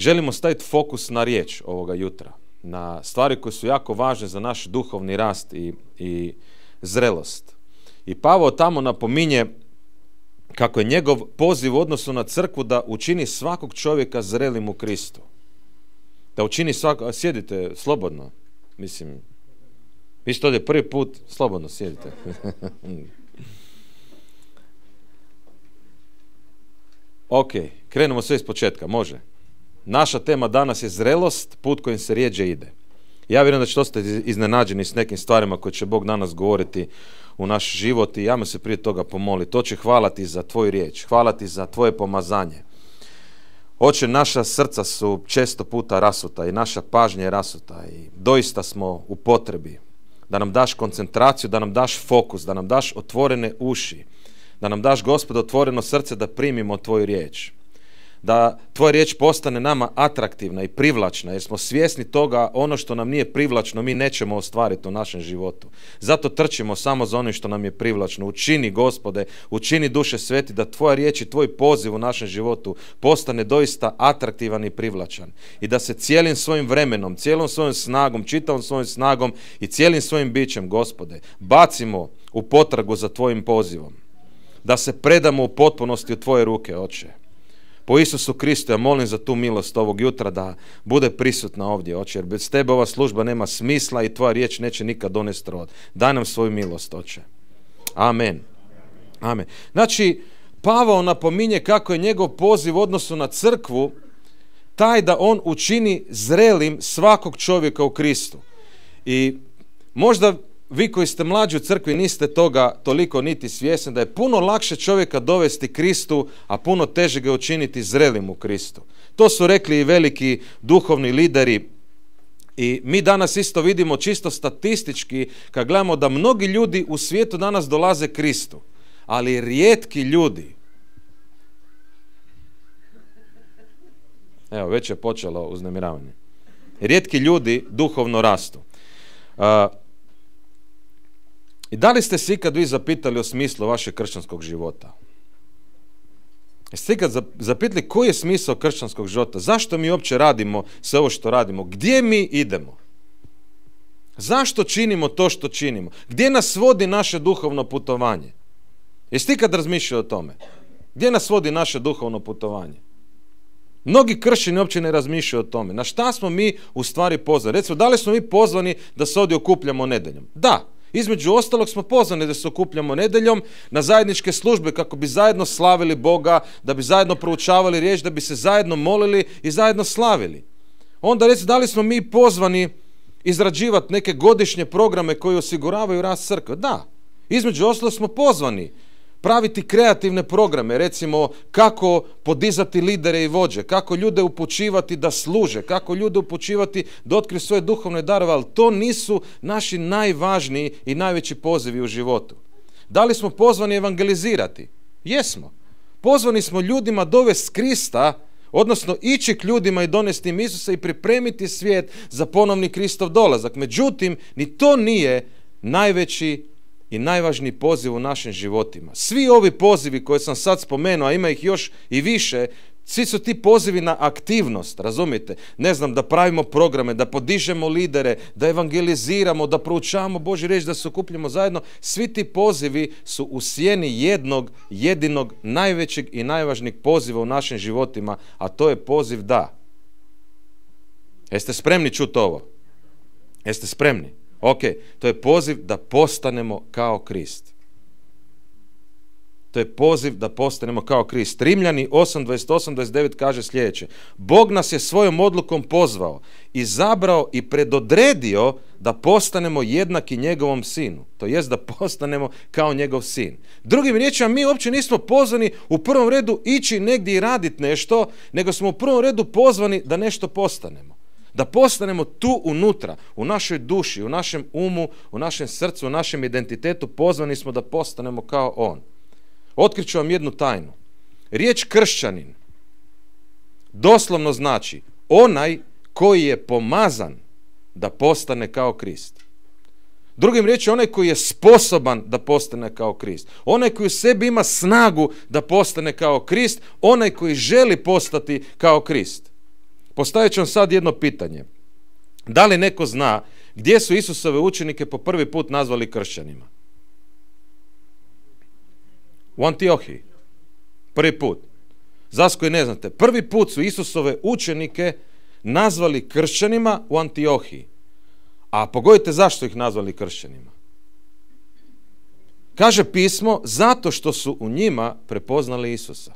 Želimo staviti fokus na riječ ovoga jutra, na stvari koje su jako važne za naš duhovni rast i, i zrelost. I Pavo tamo napominje kako je njegov poziv u odnosu na crkvu da učini svakog čovjeka zrelim u Kristu. Da učini svakog... Sjedite slobodno. Mislim, vi ste ovdje prvi put, slobodno sjedite. ok, krenemo sve iz početka, može. Naša tema danas je zrelost, put kojim se rijeđe ide. Ja vjerujem da će ostati iznenađeni s nekim stvarima koje će Bog danas govoriti u naš život i ja me se prije toga pomoli. To će hvala ti za tvoju riječ, hvala ti za tvoje pomazanje. Oče, naša srca su često puta rasuta i naša pažnja je rasuta i doista smo u potrebi da nam daš koncentraciju, da nam daš fokus, da nam daš otvorene uši, da nam daš, Gospod, otvoreno srce da primimo Tvoju riječ da tvoja riječ postane nama atraktivna i privlačna jer smo svjesni toga ono što nam nije privlačno mi nećemo ostvariti u našem životu. Zato trčimo samo za onim što nam je privlačno. Učini gospode, učini duše sveti da tvoja riječ i tvoj poziv u našem životu postane doista atraktivan i privlačan i da se cijelim svojim vremenom, cijelom svojom snagom, čitavom svojom snagom i cijelim svojim bićem gospode bacimo u potragu za tvojim pozivom. Da se predamo u potpunosti u tvoje ruke, oče po Isusu Kristu, ja molim za tu milost ovog jutra da bude prisutna ovdje, oče, jer bez tebe ova služba nema smisla i tvoja riječ neće nikad donest rod. Daj nam svoju milost, oče. Amen. Amen. Znači, Pavao napominje kako je njegov poziv u odnosu na crkvu taj da on učini zrelim svakog čovjeka u Kristu. I možda vi koji ste mlađi u crkvi niste toga toliko niti svjesni da je puno lakše čovjeka dovesti Kristu, a puno teže ga učiniti zrelim u Kristu. To su rekli i veliki duhovni lideri i mi danas isto vidimo čisto statistički kad gledamo da mnogi ljudi u svijetu danas dolaze Kristu, ali rijetki ljudi Evo, već je počelo uznemiravanje. Rijetki ljudi duhovno rastu. Uh, i da li ste se ikad vi zapitali o smislu vašeg kršćanskog života? Jeste ikad zapitali koji je smisao kršćanskog života? Zašto mi uopće radimo sve ovo što radimo? Gdje mi idemo? Zašto činimo to što činimo? Gdje nas vodi naše duhovno putovanje? Jeste ikad razmišljali o tome? Gdje nas vodi naše duhovno putovanje? Mnogi kršćani uopće ne razmišljaju o tome. Na šta smo mi u stvari pozvani? Recimo, da li smo mi pozvani da se ovdje okupljamo nedeljom? Da, između ostalog smo pozvani da se okupljamo nedeljom na zajedničke službe kako bi zajedno slavili Boga, da bi zajedno proučavali riječ, da bi se zajedno molili i zajedno slavili. Onda reci da li smo mi pozvani izrađivati neke godišnje programe koji osiguravaju rast crkve. Da, između ostalog smo pozvani praviti kreativne programe, recimo kako podizati lidere i vođe, kako ljude upućivati da služe, kako ljude upućivati da otkriju svoje duhovne darove, ali to nisu naši najvažniji i najveći pozivi u životu. Da li smo pozvani evangelizirati? Jesmo. Pozvani smo ljudima dovesti Krista, odnosno ići k ljudima i donesti im Isusa i pripremiti svijet za ponovni Kristov dolazak. Međutim, ni to nije najveći i najvažniji poziv u našim životima. Svi ovi pozivi koje sam sad spomenuo, a ima ih još i više, svi su ti pozivi na aktivnost, razumijete? Ne znam, da pravimo programe, da podižemo lidere, da evangeliziramo, da proučavamo Boži riječ, da se okupljamo zajedno. Svi ti pozivi su u sjeni jednog, jedinog, najvećeg i najvažnijeg poziva u našim životima, a to je poziv da. Jeste spremni čuti ovo? Jeste spremni? Ok, to je poziv da postanemo kao Krist. To je poziv da postanemo kao Krist. Rimljani 8.28.29 kaže sljedeće. Bog nas je svojom odlukom pozvao, izabrao i predodredio da postanemo jednaki njegovom sinu. To jest da postanemo kao njegov sin. Drugim riječima, mi uopće nismo pozvani u prvom redu ići negdje i raditi nešto, nego smo u prvom redu pozvani da nešto postanemo. Da postanemo tu unutra, u našoj duši, u našem umu, u našem srcu, u našem identitetu, pozvani smo da postanemo kao on. Otkriću vam jednu tajnu. Riječ kršćanin doslovno znači onaj koji je pomazan da postane kao Krist. Drugim riječima, onaj koji je sposoban da postane kao Krist. Onaj koji u sebi ima snagu da postane kao Krist, onaj koji želi postati kao Krist. Postavit ću vam sad jedno pitanje. Da li neko zna gdje su Isusove učenike po prvi put nazvali kršćanima? U Antiohiji. Prvi put. Zas koji ne znate, prvi put su Isusove učenike nazvali kršćanima u Antiohiji. A pogodite zašto ih nazvali kršćanima. Kaže pismo, zato što su u njima prepoznali Isusa.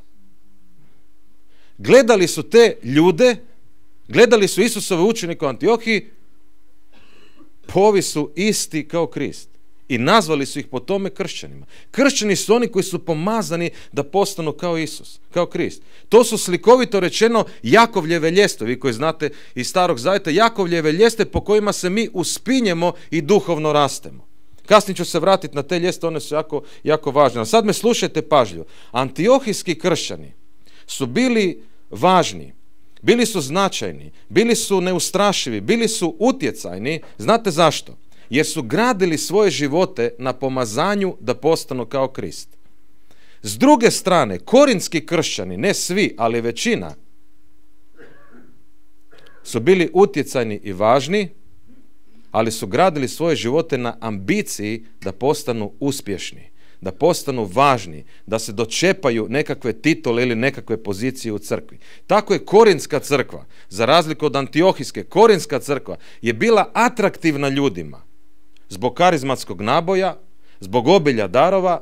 Gledali su te ljude Gledali su Isusove učenike u Antiohiji, povi su isti kao Krist. I nazvali su ih po tome kršćanima. Kršćani su oni koji su pomazani da postanu kao Isus, kao Krist. To su slikovito rečeno Jakovljeve ljeste, vi koji znate iz starog zajeta, Jakovljeve ljeste po kojima se mi uspinjemo i duhovno rastemo. Kasnije ću se vratiti na te ljeste, one su jako, jako važne. A sad me slušajte pažljivo. Antiohijski kršćani su bili važni bili su značajni, bili su neustrašivi, bili su utjecajni. Znate zašto? Jer su gradili svoje živote na pomazanju da postanu kao Krist. S druge strane, korinski kršćani, ne svi, ali većina, su bili utjecajni i važni, ali su gradili svoje živote na ambiciji da postanu uspješni da postanu važni, da se dočepaju nekakve titole ili nekakve pozicije u crkvi. Tako je Korinska crkva, za razliku od Antiohijske, Korinska crkva je bila atraktivna ljudima zbog karizmatskog naboja, zbog obilja darova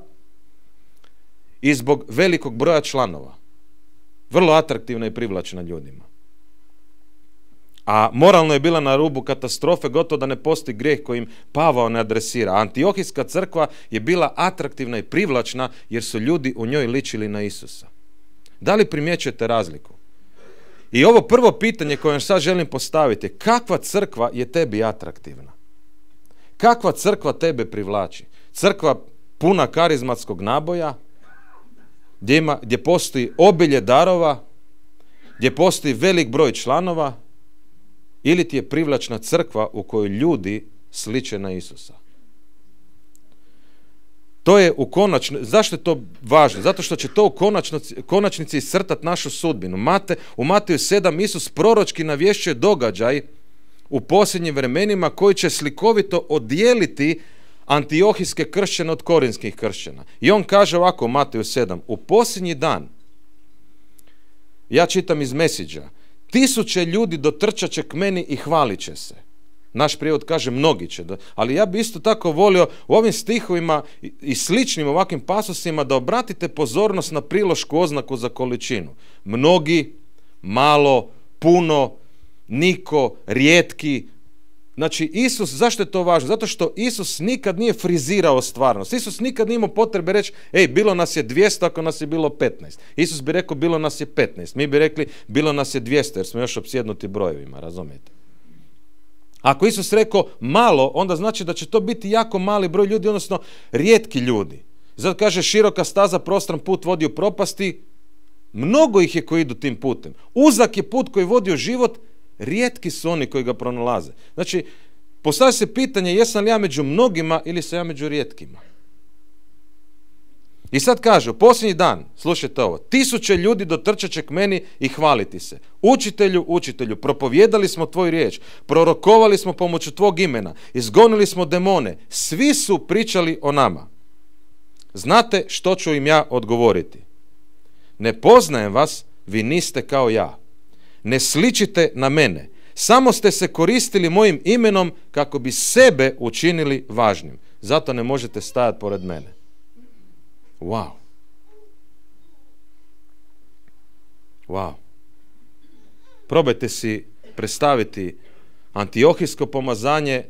i zbog velikog broja članova. Vrlo atraktivna i privlačna ljudima a moralno je bila na rubu katastrofe, gotovo da ne postoji grijeh kojim Pavao ne adresira. Antiohijska crkva je bila atraktivna i privlačna jer su ljudi u njoj ličili na Isusa. Da li primjećujete razliku? I ovo prvo pitanje koje vam sad želim postaviti je kakva crkva je tebi atraktivna? Kakva crkva tebe privlači? Crkva puna karizmatskog naboja, gdje, gdje postoji obilje darova, gdje postoji velik broj članova, ili ti je privlačna crkva u kojoj ljudi sliče na Isusa. To je u konačni, zašto je to važno? Zato što će to u konačnici, konačnici iscrtati našu sudbinu. Mate, u Mateju 7 Isus proročki navješćuje događaj u posljednjim vremenima koji će slikovito odijeliti antiohijske kršćane od korinskih kršćana. I on kaže ovako u Mateju 7, u posljednji dan, ja čitam iz Mesiđa, tisuće ljudi dotrčat će k meni i hvalit će se. Naš prijevod kaže mnogi će, da, ali ja bi isto tako volio u ovim stihovima i, sličnim ovakvim pasosima da obratite pozornost na prilošku oznaku za količinu. Mnogi, malo, puno, niko, rijetki, Znači, Isus, zašto je to važno? Zato što Isus nikad nije frizirao stvarnost. Isus nikad nije imao potrebe reći, ej, bilo nas je 200 ako nas je bilo 15. Isus bi rekao, bilo nas je 15. Mi bi rekli, bilo nas je 200 jer smo još opsjednuti brojevima, razumijete? Ako Isus rekao malo, onda znači da će to biti jako mali broj ljudi, odnosno rijetki ljudi. Zato kaže, široka staza, prostran put vodi u propasti, mnogo ih je koji idu tim putem. Uzak je put koji vodi u život, Rijetki su oni koji ga pronalaze. Znači, postavlja se pitanje jesam li ja među mnogima ili sam ja među rijetkima. I sad kaže, u posljednji dan, slušajte ovo, tisuće ljudi dotrčat će k meni i hvaliti se. Učitelju, učitelju, propovjedali smo tvoju riječ, prorokovali smo pomoću tvog imena, izgonili smo demone, svi su pričali o nama. Znate što ću im ja odgovoriti? Ne poznajem vas, vi niste kao ja ne sličite na mene. Samo ste se koristili mojim imenom kako bi sebe učinili važnim. Zato ne možete stajati pored mene. Wow. Wow. Probajte si predstaviti antiohijsko pomazanje,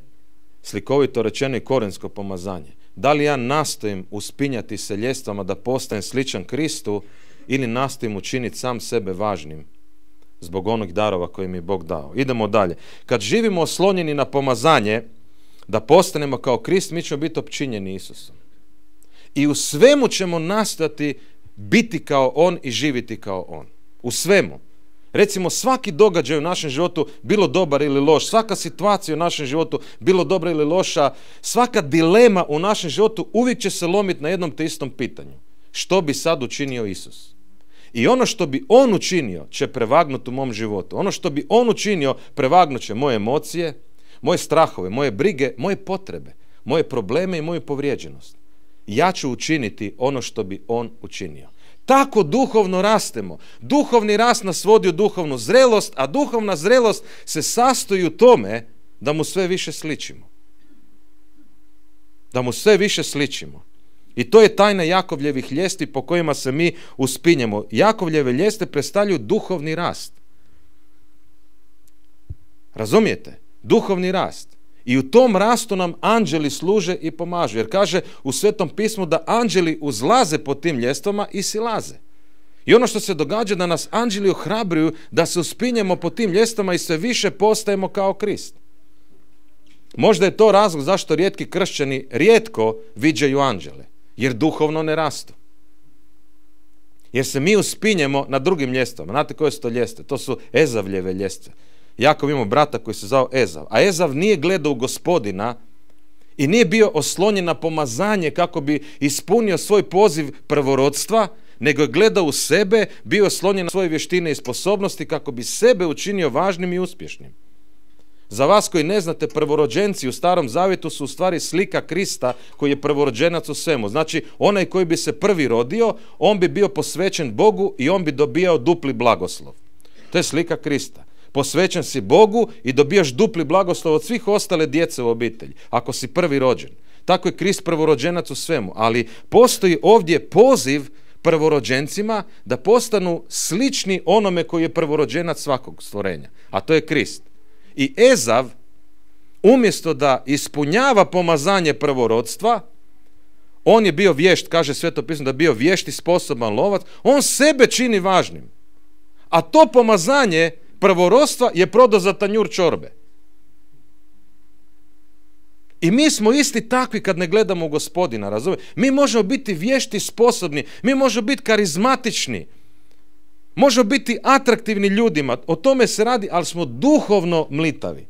slikovito rečeno i korensko pomazanje. Da li ja nastojim uspinjati se ljestvama da postajem sličan Kristu ili nastojim učiniti sam sebe važnim zbog onih darova koje mi je Bog dao. Idemo dalje. Kad živimo oslonjeni na pomazanje, da postanemo kao Krist, mi ćemo biti općinjeni Isusom. I u svemu ćemo nastati biti kao On i živiti kao On. U svemu. Recimo svaki događaj u našem životu bilo dobar ili loš, svaka situacija u našem životu bilo dobra ili loša, svaka dilema u našem životu uvijek će se lomiti na jednom te istom pitanju. Što bi sad učinio Isus? I ono što bi on učinio će prevagnuti u mom životu. Ono što bi on učinio prevagnut će moje emocije, moje strahove, moje brige, moje potrebe, moje probleme i moju povrijeđenost. Ja ću učiniti ono što bi on učinio. Tako duhovno rastemo. Duhovni rast nas vodi u duhovnu zrelost, a duhovna zrelost se sastoji u tome da mu sve više sličimo. Da mu sve više sličimo. I to je tajna Jakovljevih ljesti po kojima se mi uspinjemo. Jakovljeve ljeste predstavljaju duhovni rast. Razumijete? Duhovni rast. I u tom rastu nam anđeli služe i pomažu. Jer kaže u Svetom pismu da anđeli uzlaze po tim ljestvama i silaze. I ono što se događa da nas anđeli ohrabruju da se uspinjemo po tim ljestvama i sve više postajemo kao Krist. Možda je to razlog zašto rijetki kršćani rijetko viđaju anđele jer duhovno ne rastu. Jer se mi uspinjemo na drugim ljestvama. Znate koje su to ljestve? To su Ezavljeve ljestve. Jakov imamo brata koji se zvao Ezav. A Ezav nije gledao u gospodina i nije bio oslonjen na pomazanje kako bi ispunio svoj poziv prvorodstva, nego je gledao u sebe, bio oslonjen na svoje vještine i sposobnosti kako bi sebe učinio važnim i uspješnim. Za vas koji ne znate, prvorođenci u Starom Zavjetu su u stvari slika Krista koji je prvorođenac u svemu. Znači, onaj koji bi se prvi rodio, on bi bio posvećen Bogu i on bi dobijao dupli blagoslov. To je slika Krista. Posvećen si Bogu i dobijaš dupli blagoslov od svih ostale djece u obitelji, ako si prvi rođen. Tako je Krist prvorođenac u svemu. Ali postoji ovdje poziv prvorođencima da postanu slični onome koji je prvorođenac svakog stvorenja, a to je Krist. I Ezav, umjesto da ispunjava pomazanje prvorodstva, on je bio vješt, kaže sveto pismo da je bio vješt i sposoban lovac, on sebe čini važnim. A to pomazanje prvorodstva je prodo za tanjur čorbe. I mi smo isti takvi kad ne gledamo gospodina, razumijem, Mi možemo biti vješti, sposobni, mi možemo biti karizmatični, Možemo biti atraktivni ljudima, o tome se radi, ali smo duhovno mlitavi.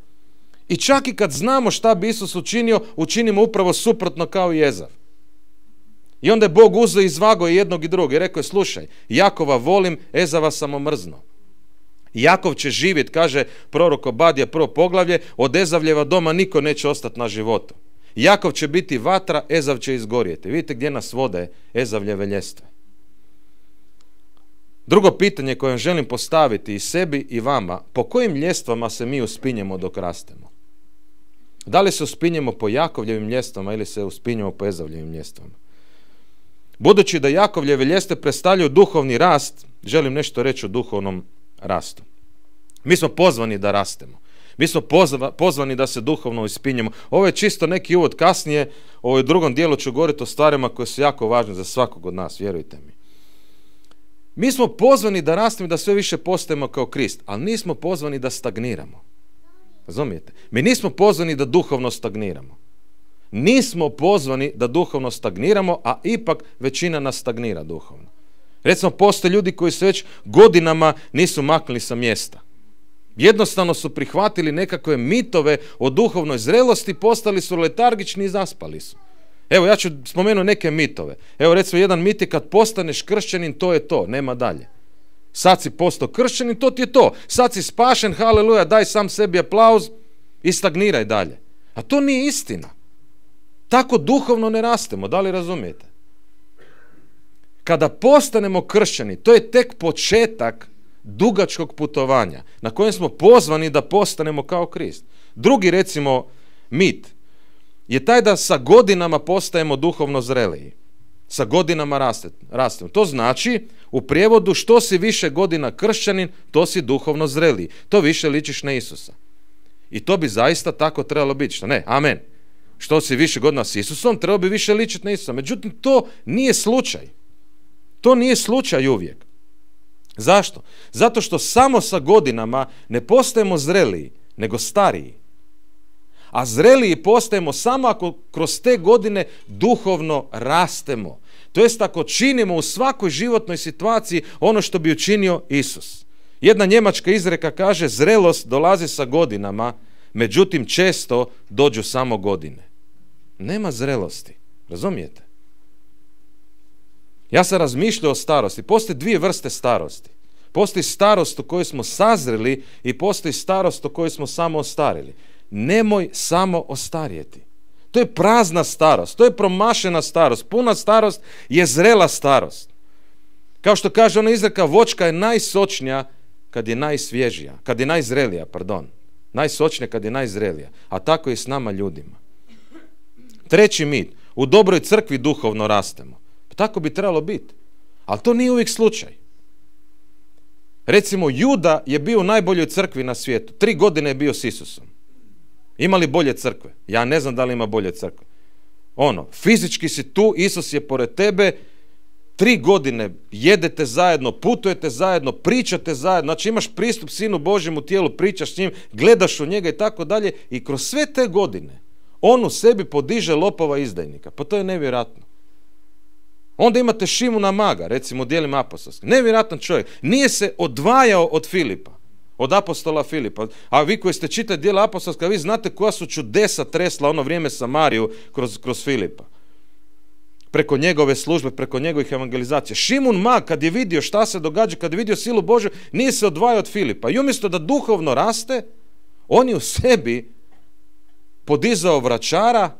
I čak i kad znamo šta bi Isus učinio, učinimo upravo suprotno kao Jezav. I onda je Bog uzeo i izvago jednog i drugog i rekao je, slušaj, Jakova volim, Ezava sam omrzno. Jakov će živjet, kaže prorok Obadija prvo poglavlje, od Ezavljeva doma niko neće ostati na životu. Jakov će biti vatra, Ezav će izgorjeti. Vidite gdje nas vode Ezavljeve ljestve. Drugo pitanje koje želim postaviti i sebi i vama, po kojim ljestvama se mi uspinjemo dok rastemo? Da li se uspinjemo po Jakovljevim ljestvama ili se uspinjemo po Ezavljevim ljestvama? Budući da Jakovljeve ljeste predstavljaju duhovni rast, želim nešto reći o duhovnom rastu. Mi smo pozvani da rastemo. Mi smo pozvani da se duhovno uspinjemo. Ovo je čisto neki uvod kasnije, ovo u drugom dijelu ću govoriti o stvarima koje su jako važne za svakog od nas, vjerujte mi. Mi smo pozvani da rastemo i da sve više postajemo kao Krist, ali nismo pozvani da stagniramo. Razumijete? Mi nismo pozvani da duhovno stagniramo. Nismo pozvani da duhovno stagniramo, a ipak većina nas stagnira duhovno. Recimo, postoje ljudi koji se već godinama nisu maknuli sa mjesta. Jednostavno su prihvatili nekakve mitove o duhovnoj zrelosti, postali su letargični i zaspali su. Evo, ja ću spomenuti neke mitove. Evo, recimo, jedan mit je kad postaneš kršćanin, to je to, nema dalje. Sad si postao kršćanin, to ti je to. Sad si spašen, haleluja, daj sam sebi aplauz i stagniraj dalje. A to nije istina. Tako duhovno ne rastemo, da li razumijete? Kada postanemo kršćani, to je tek početak dugačkog putovanja na kojem smo pozvani da postanemo kao Krist. Drugi recimo mit je taj da sa godinama postajemo duhovno zreliji. Sa godinama rastemo. To znači, u prijevodu, što si više godina kršćanin, to si duhovno zreliji. To više ličiš na Isusa. I to bi zaista tako trebalo biti. Što ne? Amen. Što si više godina s Isusom, trebao bi više ličiti na Isusa. Međutim, to nije slučaj. To nije slučaj uvijek. Zašto? Zato što samo sa godinama ne postajemo zreliji, nego stariji. A zreliji postajemo samo ako kroz te godine duhovno rastemo. To jest ako činimo u svakoj životnoj situaciji ono što bi učinio Isus. Jedna njemačka izreka kaže zrelost dolazi sa godinama, međutim često dođu samo godine. Nema zrelosti, razumijete? Ja sam razmišljao o starosti. Postoje dvije vrste starosti. Postoji starost u kojoj smo sazreli i postoji starost u kojoj smo samo ostarili nemoj samo ostarijeti. To je prazna starost, to je promašena starost, puna starost je zrela starost. Kao što kaže ona izreka, vočka je najsočnija kad je najsvježija, kad je najzrelija, pardon. Najsočnija kad je najzrelija, a tako i s nama ljudima. Treći mit, u dobroj crkvi duhovno rastemo. Pa tako bi trebalo biti. Ali to nije uvijek slučaj. Recimo, Juda je bio u najboljoj crkvi na svijetu. Tri godine je bio s Isusom. Ima li bolje crkve? Ja ne znam da li ima bolje crkve. Ono, fizički si tu, Isus je pored tebe, tri godine jedete zajedno, putujete zajedno, pričate zajedno, znači imaš pristup Sinu Božjem tijelu, pričaš s njim, gledaš u njega i tako dalje i kroz sve te godine on u sebi podiže lopova izdajnika. Pa to je nevjerojatno. Onda imate Šimuna Maga, recimo u dijelima apostolskim. Nevjerojatan čovjek. Nije se odvajao od Filipa. Od apostola Filipa. A vi koji ste čitali dijela apostolska, vi znate koja su čudesa tresla ono vrijeme Samariju kroz, kroz Filipa. Preko njegove službe, preko njegovih evangelizacija. Šimun Ma kad je vidio šta se događa, kad je vidio silu Božju, nije se odvajao od Filipa. I umjesto da duhovno raste, on je u sebi podizao vračara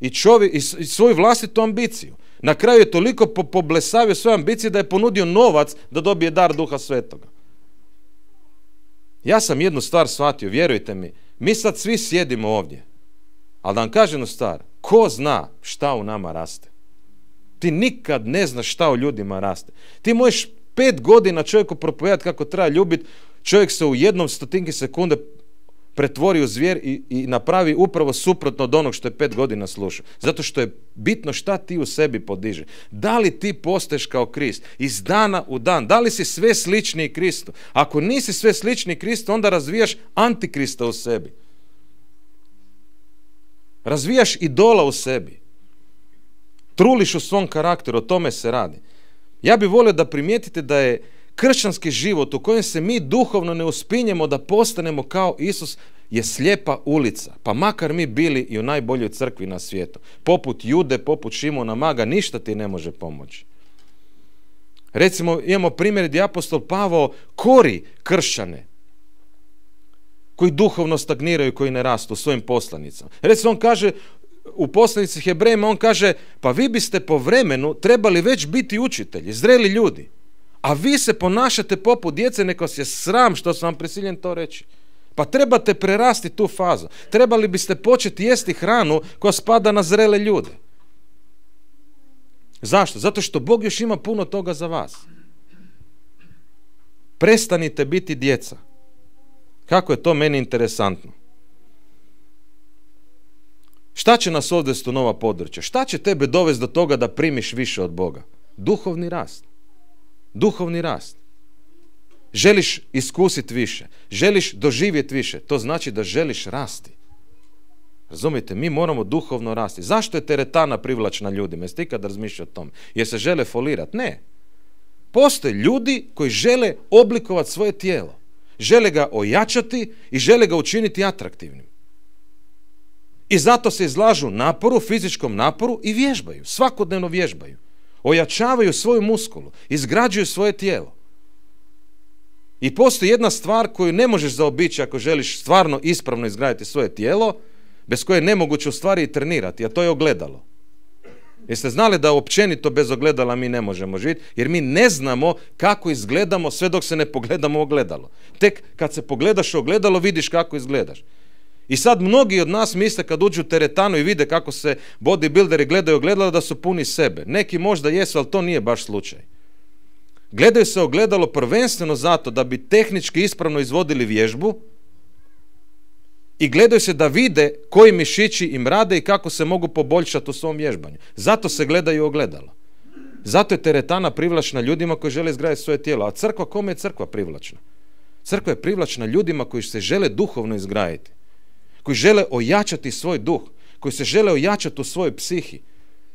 i, čovjek, i svoju vlastitu ambiciju. Na kraju je toliko poblesavio svoje ambicije da je ponudio novac da dobije dar duha svetoga. Ja sam jednu stvar shvatio, vjerujte mi, mi sad svi sjedimo ovdje. Ali da vam kažem stvar, ko zna šta u nama raste? Ti nikad ne znaš šta u ljudima raste. Ti možeš pet godina čovjeku propovedati kako treba ljubiti, čovjek se u jednom stotinki sekunde pretvori u zvijer i, i napravi upravo suprotno od onog što je pet godina slušao. Zato što je bitno šta ti u sebi podiže. Da li ti postaješ kao Krist? Iz dana u dan. Da li si sve slični Kristu? Ako nisi sve slični Kristu, onda razvijaš antikrista u sebi. Razvijaš idola u sebi. Truliš u svom karakteru, o tome se radi. Ja bih volio da primijetite da je kršćanski život u kojem se mi duhovno ne uspinjemo da postanemo kao Isus je slijepa ulica, pa makar mi bili i u najboljoj crkvi na svijetu. Poput Jude, poput Šimona Maga, ništa ti ne može pomoći. Recimo, imamo primjer gdje apostol Pavo kori kršćane koji duhovno stagniraju, koji ne rastu svojim poslanicama. Recimo, on kaže u poslanici Hebrejima, on kaže, pa vi biste po vremenu trebali već biti učitelji, zreli ljudi. A vi se ponašate poput djece, neko se je sram što sam vam prisiljen to reći. Pa trebate prerasti tu fazu. Trebali biste početi jesti hranu koja spada na zrele ljude. Zašto? Zato što Bog još ima puno toga za vas. Prestanite biti djeca. Kako je to meni interesantno? Šta će nas odvesti u nova područja? Šta će tebe dovesti do toga da primiš više od Boga? Duhovni rast duhovni rast. Želiš iskusiti više, želiš doživjeti više, to znači da želiš rasti. Razumijete, mi moramo duhovno rasti. Zašto je teretana privlačna ljudima? Jeste ikad razmišljali o tom? Jer se žele folirati? Ne. Postoje ljudi koji žele oblikovati svoje tijelo. Žele ga ojačati i žele ga učiniti atraktivnim. I zato se izlažu naporu, fizičkom naporu i vježbaju. Svakodnevno vježbaju ojačavaju svoju muskulu, izgrađuju svoje tijelo. I postoji jedna stvar koju ne možeš zaobići ako želiš stvarno ispravno izgraditi svoje tijelo, bez koje je nemoguće u stvari i trenirati, a to je ogledalo. Jeste znali da općenito bez ogledala mi ne možemo živjeti, jer mi ne znamo kako izgledamo sve dok se ne pogledamo u ogledalo. Tek kad se pogledaš u ogledalo vidiš kako izgledaš. I sad mnogi od nas misle kad uđu u teretanu i vide kako se bodybuilderi gledaju ogledalo da su puni sebe. Neki možda jesu, ali to nije baš slučaj. Gledaju se ogledalo prvenstveno zato da bi tehnički ispravno izvodili vježbu i gledaju se da vide koji mišići im rade i kako se mogu poboljšati u svom vježbanju. Zato se gledaju ogledalo. Zato je teretana privlačna ljudima koji žele izgraditi svoje tijelo. A crkva, kome je crkva privlačna? Crkva je privlačna ljudima koji se žele duhovno izgraditi koji žele ojačati svoj duh, koji se žele ojačati u svojoj psihi.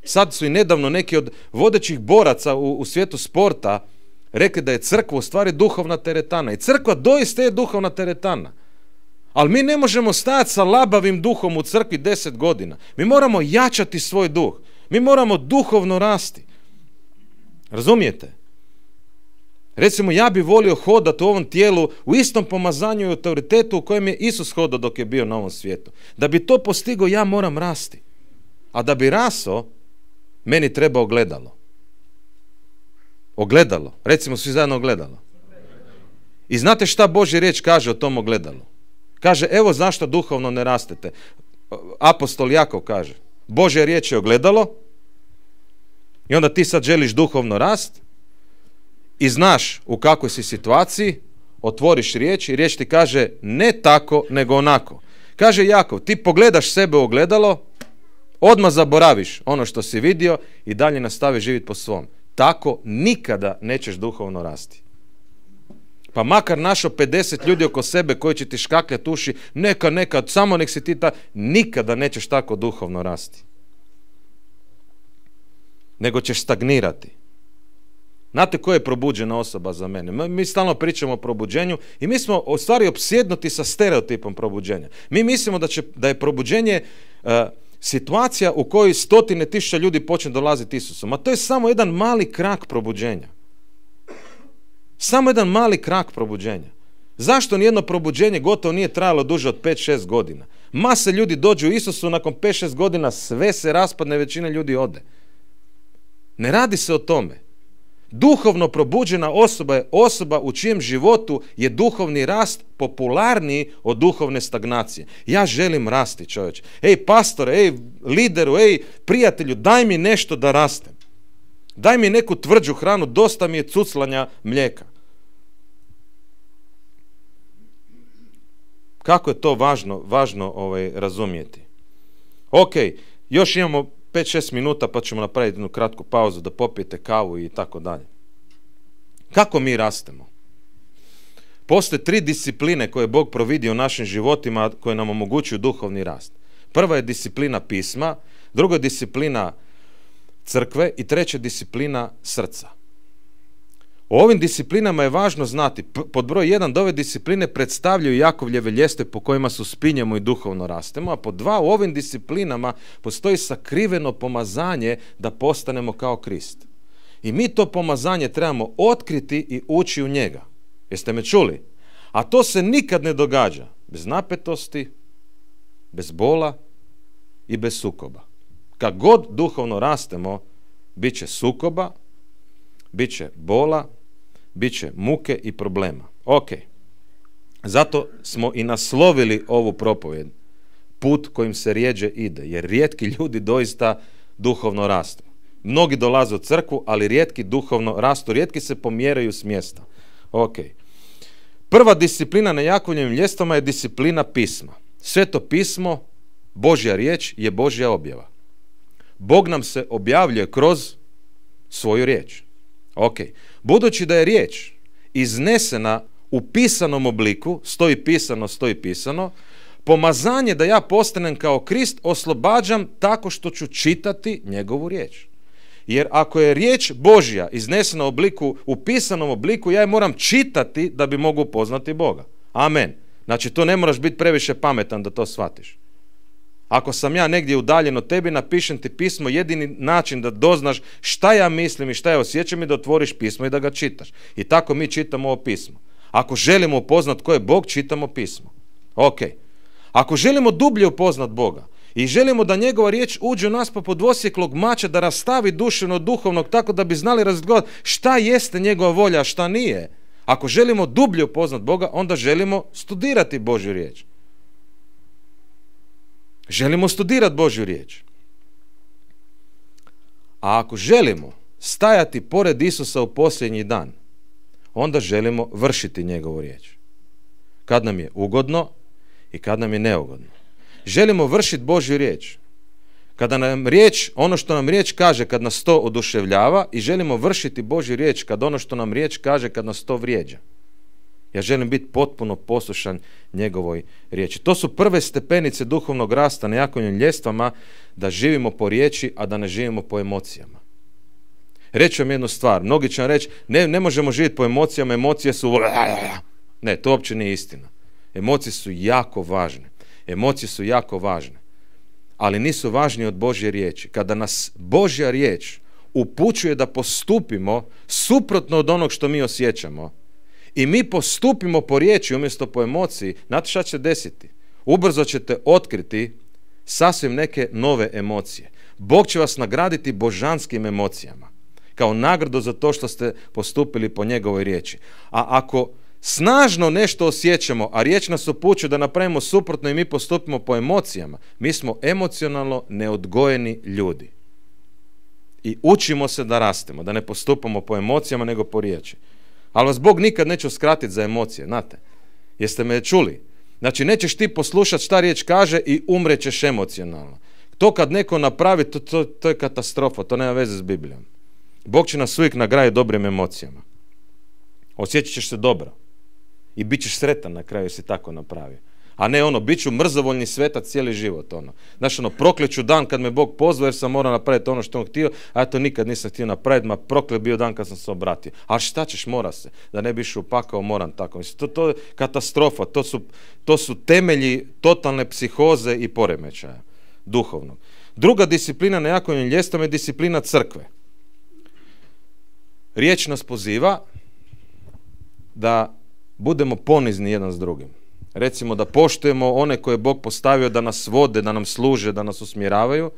Sad su i nedavno neki od vodećih boraca u, svijetu sporta rekli da je crkva u stvari duhovna teretana. I crkva doista je duhovna teretana. Ali mi ne možemo stajati sa labavim duhom u crkvi deset godina. Mi moramo jačati svoj duh. Mi moramo duhovno rasti. Razumijete? Recimo, ja bi volio hodati u ovom tijelu u istom pomazanju i autoritetu u kojem je Isus hodao dok je bio na ovom svijetu. Da bi to postigao, ja moram rasti. A da bi raso, meni treba ogledalo. Ogledalo. Recimo, svi zajedno ogledalo. I znate šta Božja riječ kaže o tom ogledalu? Kaže, evo zašto duhovno ne rastete. Apostol Jakov kaže, Bože riječ je ogledalo i onda ti sad želiš duhovno rast, i znaš u kakvoj si situaciji, otvoriš riječ i riječ ti kaže ne tako nego onako. Kaže Jakov, ti pogledaš sebe u ogledalo, odmah zaboraviš ono što si vidio i dalje nastaviš živjeti po svom. Tako nikada nećeš duhovno rasti. Pa makar našo 50 ljudi oko sebe koji će ti škakljati uši, neka, neka, samo nek si ti ta, nikada nećeš tako duhovno rasti. Nego ćeš stagnirati. Znate koja je probuđena osoba za mene? Mi stalno pričamo o probuđenju i mi smo u stvari opsjednuti sa stereotipom probuđenja. Mi mislimo da, će, da je probuđenje e, situacija u kojoj stotine tisuća ljudi počne dolaziti Isusom. A to je samo jedan mali krak probuđenja. Samo jedan mali krak probuđenja. Zašto nijedno probuđenje gotovo nije trajalo duže od 5-6 godina? Mase ljudi dođu u Isusu, nakon 5-6 godina sve se raspadne, većina ljudi ode. Ne radi se o tome. Duhovno probuđena osoba je osoba u čijem životu je duhovni rast popularniji od duhovne stagnacije. Ja želim rasti, čovječ. Ej, pastore, ej, lideru, ej, prijatelju, daj mi nešto da rastem. Daj mi neku tvrđu hranu, dosta mi je cuclanja mlijeka. Kako je to važno, ovaj, razumijeti? Ok, još imamo 5-6 minuta pa ćemo napraviti jednu kratku pauzu da popijete kavu i tako dalje. Kako mi rastemo? Postoje tri discipline koje je Bog providio u našim životima koje nam omogućuju duhovni rast. Prva je disciplina pisma, druga je disciplina crkve i treća je disciplina srca. U ovim disciplinama je važno znati, pod broj 1 da ove discipline predstavljaju Jakovljeve ljeste po kojima su spinjemo i duhovno rastemo, a pod dva u ovim disciplinama postoji sakriveno pomazanje da postanemo kao Krist. I mi to pomazanje trebamo otkriti i ući u njega. Jeste me čuli? A to se nikad ne događa bez napetosti, bez bola i bez sukoba. Kad god duhovno rastemo, bit će sukoba, bit će bola, bit će muke i problema. Ok, zato smo i naslovili ovu propovijed put kojim se rijeđe ide, jer rijetki ljudi doista duhovno rastu. Mnogi dolaze u crkvu, ali rijetki duhovno rastu, rijetki se pomjeraju s mjesta. Ok. Prva disciplina na Jakovljevim ljestvama je disciplina pisma. Sveto pismo, Božja riječ je Božja objava. Bog nam se objavljuje kroz svoju riječ. Ok. Budući da je riječ iznesena u pisanom obliku, stoji pisano, stoji pisano, pomazanje da ja postanem kao Krist oslobađam tako što ću čitati njegovu riječ. Jer ako je riječ Božja iznesena u, obliku, u pisanom obliku, ja je moram čitati da bi mogu poznati Boga. Amen. Znači, to ne moraš biti previše pametan da to shvatiš. Ako sam ja negdje udaljen od tebi, napišem ti pismo, jedini način da doznaš šta ja mislim i šta ja osjećam je da otvoriš pismo i da ga čitaš. I tako mi čitamo ovo pismo. Ako želimo upoznat ko je Bog, čitamo pismo. Ok. Ako želimo dublje upoznat Boga i želimo da njegova riječ uđe u nas poput osjeklog mača, da rastavi duševno duhovnog tako da bi znali razgledati šta jeste njegova volja, a šta nije. Ako želimo dublje upoznat Boga, onda želimo studirati Božju riječ. Želimo studirati Božju riječ. A ako želimo stajati pored Isusa u posljednji dan, onda želimo vršiti njegovu riječ. Kad nam je ugodno i kad nam je neugodno. Želimo vršiti Božju riječ. Kada nam riječ, ono što nam riječ kaže kad nas to oduševljava i želimo vršiti Božju riječ kad ono što nam riječ kaže kad nas to vrijeđa. Ja želim biti potpuno poslušan njegovoj riječi. To su prve stepenice duhovnog rasta na jakovim ljestvama da živimo po riječi, a da ne živimo po emocijama. Reći vam jednu stvar. Mnogi će vam reći, ne, ne možemo živjeti po emocijama, emocije su... Ne, to uopće nije istina. Emocije su jako važne. Emocije su jako važne. Ali nisu važnije od Božje riječi. Kada nas Božja riječ upućuje da postupimo suprotno od onog što mi osjećamo, i mi postupimo po riječi umjesto po emociji, znate šta će desiti? Ubrzo ćete otkriti sasvim neke nove emocije. Bog će vas nagraditi božanskim emocijama kao nagradu za to što ste postupili po njegovoj riječi. A ako snažno nešto osjećamo, a riječ nas upućuje da napravimo suprotno i mi postupimo po emocijama, mi smo emocionalno neodgojeni ljudi. I učimo se da rastemo, da ne postupamo po emocijama nego po riječi. Ali vas Bog nikad neće skratiti za emocije, znate. Jeste me čuli? Znači, nećeš ti poslušati šta riječ kaže i umrećeš emocionalno. To kad neko napravi, to, to, to je katastrofa, to nema veze s Biblijom. Bog će nas uvijek nagraditi dobrim emocijama. Osjećat ćeš se dobro. I bit ćeš sretan na kraju si tako napravio. A ne ono, bit ću mrzovoljni sveta cijeli život. Ono. Znaš, ono, prokleću dan kad me Bog pozvao jer sam morao napraviti ono što on htio, a ja to nikad nisam htio napraviti, ma prokle bio dan kad sam se obratio. A šta ćeš, mora se. Da ne bi upakao, moram tako. Mislim, to, to je katastrofa, to su, to su temelji totalne psihoze i poremećaja duhovnog. Druga disciplina na Jakovim ljestom je disciplina crkve. Riječ nas poziva da budemo ponizni jedan s drugim recimo da poštujemo one koje je Bog postavio da nas vode, da nam služe, da nas usmjeravaju,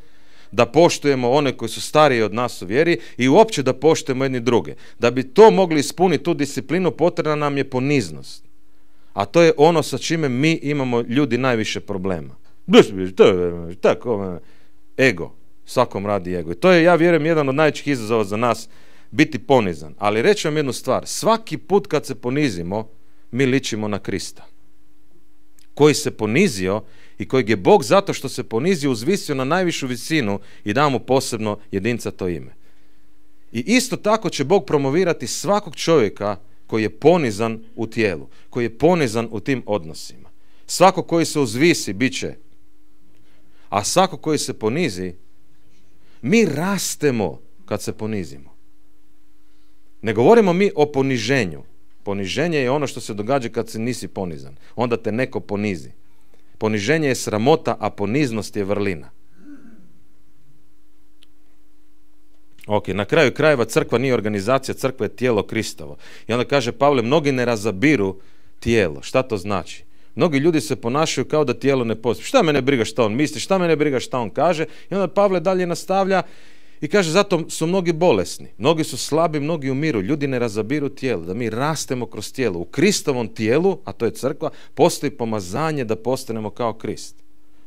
da poštujemo one koji su stariji od nas u vjeri i uopće da poštujemo jedni druge. Da bi to mogli ispuniti tu disciplinu potrebna nam je poniznost. A to je ono sa čime mi imamo ljudi najviše problema. Tako, ono, ego. Svakom radi ego. I to je, ja vjerujem, jedan od najvećih izazova za nas biti ponizan. Ali reći vam jednu stvar. Svaki put kad se ponizimo, mi ličimo na Krista koji se ponizio i kojeg je Bog zato što se ponizio uzvisio na najvišu visinu i da mu posebno jedinca to ime. I isto tako će Bog promovirati svakog čovjeka koji je ponizan u tijelu, koji je ponizan u tim odnosima. Svako koji se uzvisi bit će, a svako koji se ponizi, mi rastemo kad se ponizimo. Ne govorimo mi o poniženju, Poniženje je ono što se događa kad se nisi ponizan. Onda te neko ponizi. Poniženje je sramota, a poniznost je vrlina. Ok, na kraju krajeva crkva nije organizacija, crkva je tijelo Kristovo. I onda kaže Pavle, mnogi ne razabiru tijelo. Šta to znači? Mnogi ljudi se ponašaju kao da tijelo ne postoji. Šta mene briga šta on misli, šta mene briga šta on kaže? I onda Pavle dalje nastavlja i kaže, zato su mnogi bolesni, mnogi su slabi, mnogi umiru, ljudi ne razabiru tijelo, da mi rastemo kroz tijelo. U Kristovom tijelu, a to je crkva, postoji pomazanje da postanemo kao Krist.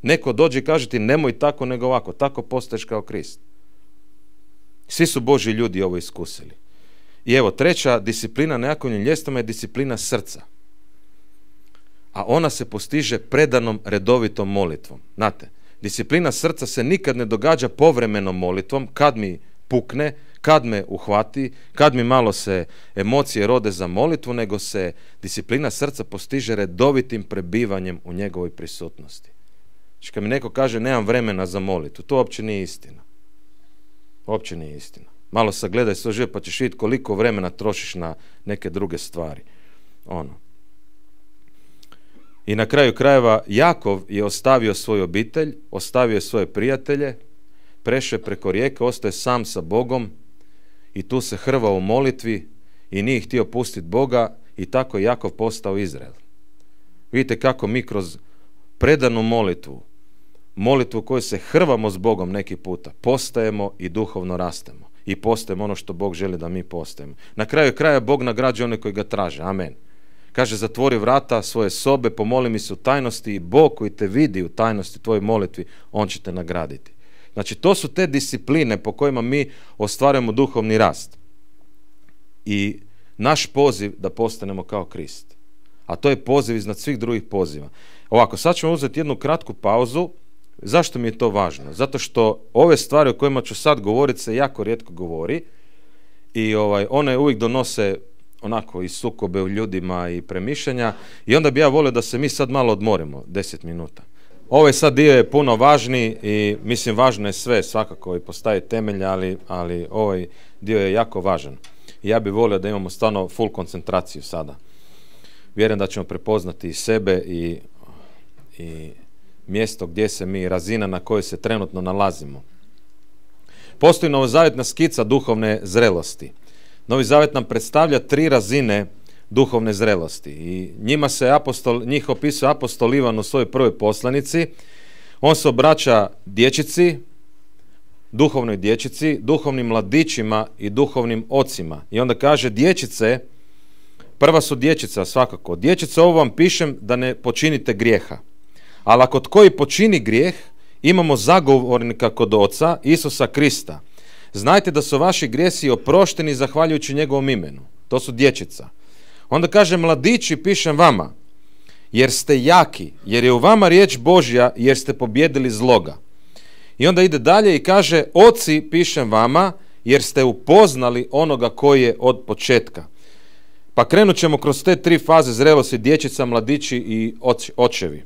Neko dođe i kaže ti nemoj tako nego ovako, tako postaješ kao Krist. Svi su Boži ljudi ovo iskusili. I evo, treća disciplina na Jakovnim ljestvama je disciplina srca. A ona se postiže predanom redovitom molitvom. Znate, Disciplina srca se nikad ne događa povremenom molitvom, kad mi pukne, kad me uhvati, kad mi malo se emocije rode za molitvu, nego se disciplina srca postiže redovitim prebivanjem u njegovoj prisutnosti. Znači kad mi neko kaže nemam vremena za molitvu, to uopće nije istina. Uopće nije istina. Malo sagledaj svoj život pa ćeš vidjeti koliko vremena trošiš na neke druge stvari. Ono. I na kraju krajeva Jakov je ostavio svoju obitelj, ostavio je svoje prijatelje, preše preko rijeke, ostaje sam sa Bogom i tu se hrva u molitvi i nije htio pustiti Boga i tako je Jakov postao Izrael. Vidite kako mi kroz predanu molitvu, molitvu koju se hrvamo s Bogom neki puta, postajemo i duhovno rastemo i postajemo ono što Bog želi da mi postajemo. Na kraju kraja Bog nagrađuje one koji ga traže. Amen. Kaže, zatvori vrata svoje sobe, pomoli mi se u tajnosti i Bog koji te vidi u tajnosti tvojoj molitvi, On će te nagraditi. Znači, to su te discipline po kojima mi ostvarujemo duhovni rast. I naš poziv da postanemo kao Krist. A to je poziv iznad svih drugih poziva. Ovako, sad ćemo uzeti jednu kratku pauzu. Zašto mi je to važno? Zato što ove stvari o kojima ću sad govoriti se jako rijetko govori i ovaj, one uvijek donose onako i sukobe u ljudima i premišljanja i onda bi ja volio da se mi sad malo odmorimo, 10 minuta. Ovaj sad dio je puno važniji i mislim važno je sve svakako i postaje temelj, ali, ali ovaj dio je jako važan. I ja bih volio da imamo stvarno full koncentraciju sada. Vjerujem da ćemo prepoznati i sebe i, i mjesto gdje se mi, razina na kojoj se trenutno nalazimo. Postoji novozavjetna skica duhovne zrelosti. Novi Zavet nam predstavlja tri razine duhovne zrelosti i njima se apostol, njih opisuje apostol Ivan u svojoj prvoj poslanici. On se obraća dječici, duhovnoj dječici, duhovnim mladićima i duhovnim ocima. I onda kaže dječice, prva su dječica svakako, dječice ovo vam pišem da ne počinite grijeha. Ali ako tko i počini grijeh, imamo zagovornika kod oca, Isusa Krista, Znajte da su vaši grijesi oprošteni zahvaljujući njegovom imenu. To su dječica. Onda kaže, mladići pišem vama, jer ste jaki, jer je u vama riječ Božja, jer ste pobjedili zloga. I onda ide dalje i kaže, oci pišem vama, jer ste upoznali onoga koji je od početka. Pa krenut ćemo kroz te tri faze zrelosti dječica, mladići i očevi.